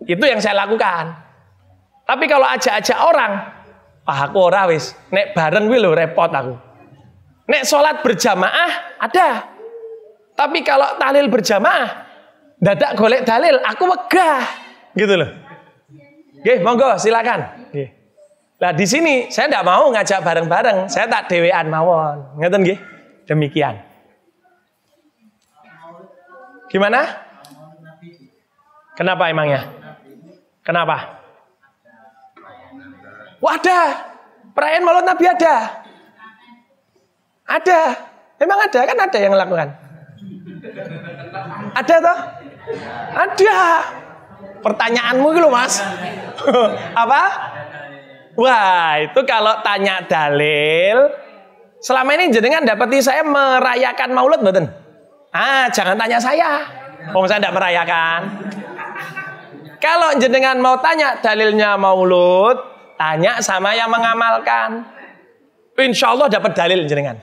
Itu yang saya lakukan. Tapi kalau ajak-ajak orang, Pak aku ora wis, nek bareng wi lho repot aku. Nek sholat berjamaah ada. Tapi kalau talil berjamaah dadak golek dalil, aku megah. Gitu loh. Oke, monggo silakan. Oke. Lah di sini saya tidak mau ngajak bareng-bareng, saya tak dewean mawon. Ngeten gih? Demikian. Gimana? Kenapa emangnya? Kenapa? Wah ada. Perayaan maulid Nabi ada. Ada. Memang ada kan ada yang lakukan. Ada toh? Ada. Pertanyaanmu gitu mas. Apa? Wah itu kalau tanya dalil. Selama ini jenengan dapati saya merayakan maulid betul? Ah jangan tanya saya. Om oh, saya tidak merayakan. Kalau jenengan mau tanya dalilnya maulud, Tanya sama yang mengamalkan. Insya Allah dapat dalil jenengan.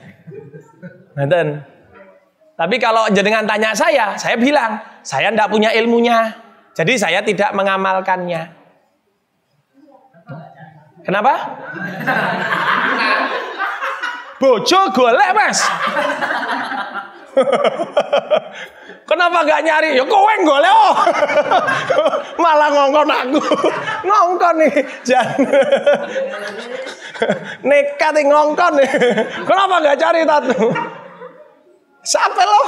Nonton. Tapi kalau jenengan tanya saya, saya bilang, saya tidak punya ilmunya. Jadi saya tidak mengamalkannya. Kenapa? Bojo golek mas. Kenapa gak nyari? Ya kowe gole oh. Malah ngongkon aku. ngongkon nih, jangan Nekat ngongkon. Nih. Kenapa gak cari tatu? Siapa lo?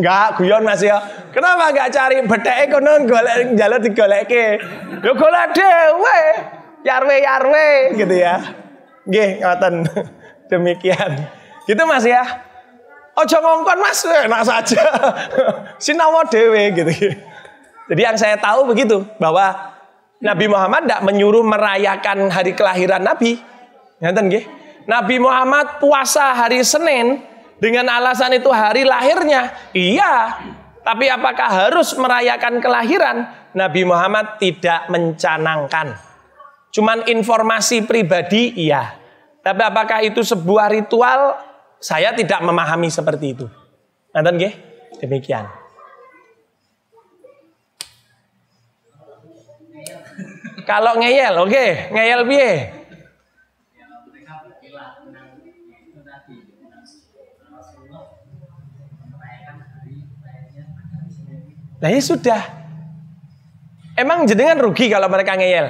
Enggak, guyon masih ya. Kenapa gak cari bedeke kono golek digolek ke? Ya golek dewe, Yarwe yarwe gitu ya. Gih ngatan Demikian. Gitu masih ya. Ojo ngongkon mas, enak saja. Sinawa dewe gitu. Jadi yang saya tahu begitu bahwa Nabi Muhammad tidak menyuruh merayakan hari kelahiran Nabi. Ngerti gitu. Nabi Muhammad puasa hari Senin dengan alasan itu hari lahirnya. Iya, tapi apakah harus merayakan kelahiran? Nabi Muhammad tidak mencanangkan. Cuman informasi pribadi iya. Tapi apakah itu sebuah ritual? Saya tidak memahami seperti itu. Nonton gih, Demikian. Kalau ngeyel, oke, okay. ngeyel biye. Nah ya sudah. Emang jenengan rugi kalau mereka ngeyel?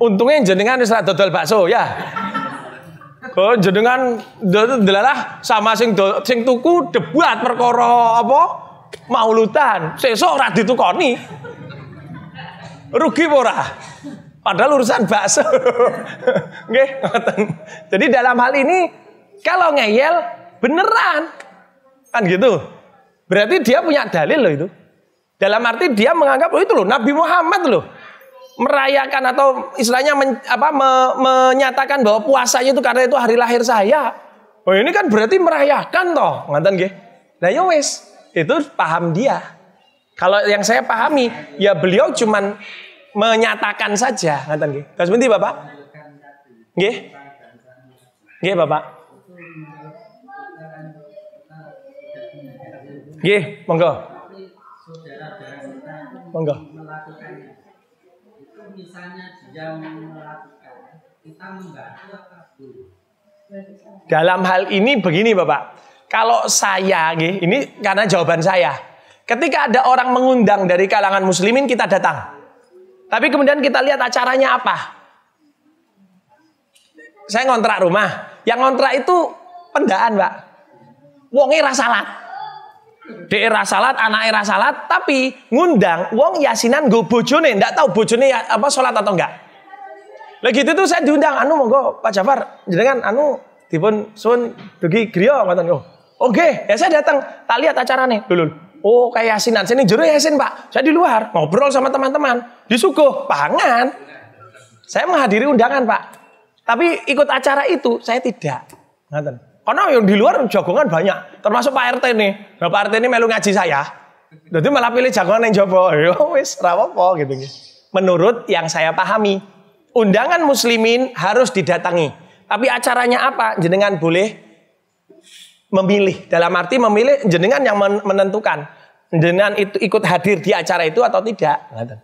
Untungnya jenengan sudah dodol bakso ya. Kalau oh, jenengan delalah sama sing do, sing tuku debat perkara apa maulutan. Sesuk ora ditukoni. Rugi ora? Padahal urusan bakso. Nggih, ngoten. Jadi dalam hal ini kalau ngeyel beneran. Kan gitu. Berarti dia punya dalil loh itu. Dalam arti dia menganggap oh itu loh Nabi Muhammad loh merayakan atau istilahnya men, apa, me, menyatakan bahwa puasanya itu karena itu hari lahir saya. Oh ini kan berarti merayakan toh, nganten gih. Nah ya wes itu paham dia. Kalau yang saya pahami, ya beliau cuman menyatakan saja, nganten gih. Terus benci Bapak? Gih. Gih Bapak. Gih, monggo. Monggo dalam hal ini begini Bapak, kalau saya ini karena jawaban saya. Ketika ada orang mengundang dari kalangan muslimin kita datang. Tapi kemudian kita lihat acaranya apa. Saya ngontrak rumah, yang ngontrak itu pendaan, Pak. Wonge rasa salat. Dek salat, anak era salat, tapi ngundang wong yasinan gue bojone, ndak tahu bojone ya, apa salat atau enggak. Lagi itu tuh saya diundang, anu monggo Pak Jafar, jenengan anu dipun sun dugi griya ngoten oh. Oke, okay. ya saya datang, tak lihat nih Lulul. Oh, kayak yasinan. Sini juru yasin, Pak. Saya di luar, ngobrol sama teman-teman. Disuguh pangan. Saya menghadiri undangan, Pak. Tapi ikut acara itu saya tidak. Ngoten. Karena yang di luar jagongan banyak, termasuk Pak RT nih. Nah, Pak RT ini melu ngaji saya. Jadi malah pilih jagongan yang jopo. yo ya wis rawopo gitu gitu. Menurut yang saya pahami, undangan muslimin harus didatangi. Tapi acaranya apa? Jenengan boleh memilih. Dalam arti memilih jenengan yang menentukan. Jenengan itu ikut hadir di acara itu atau tidak. Nggak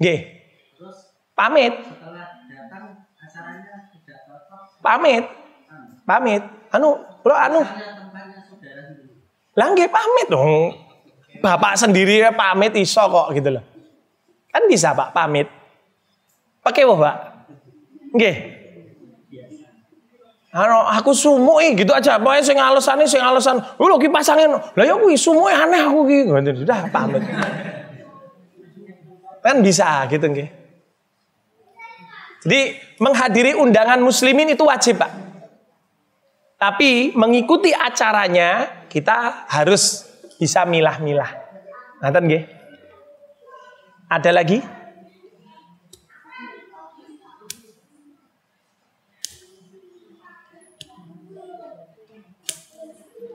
Nggih. Pamit pamit pamit anu bro anu langge pamit dong bapak sendiri ya pamit iso kok gitu loh kan bisa pak pamit pakai apa pak nggih anu, aku sumuk gitu aja. Pokoknya sing alasan sing alasan. lu ki pasangin. Lah ya kuwi sumuk aneh aku ki. Sudah pamit. kan bisa gitu nggih. Jadi menghadiri undangan muslimin itu wajib Pak. Tapi mengikuti acaranya kita harus bisa milah-milah. Ngaten nggih? Ada lagi?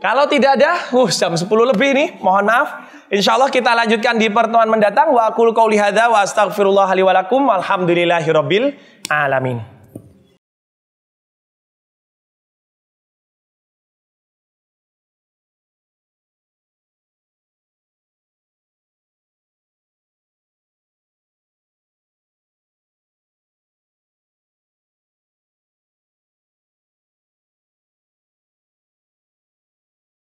Kalau tidak ada, uh, jam 10 lebih nih, mohon maaf. Insya Allah kita lanjutkan di pertemuan mendatang. Wa aqul qauli hadza wa astaghfirullah li alamin.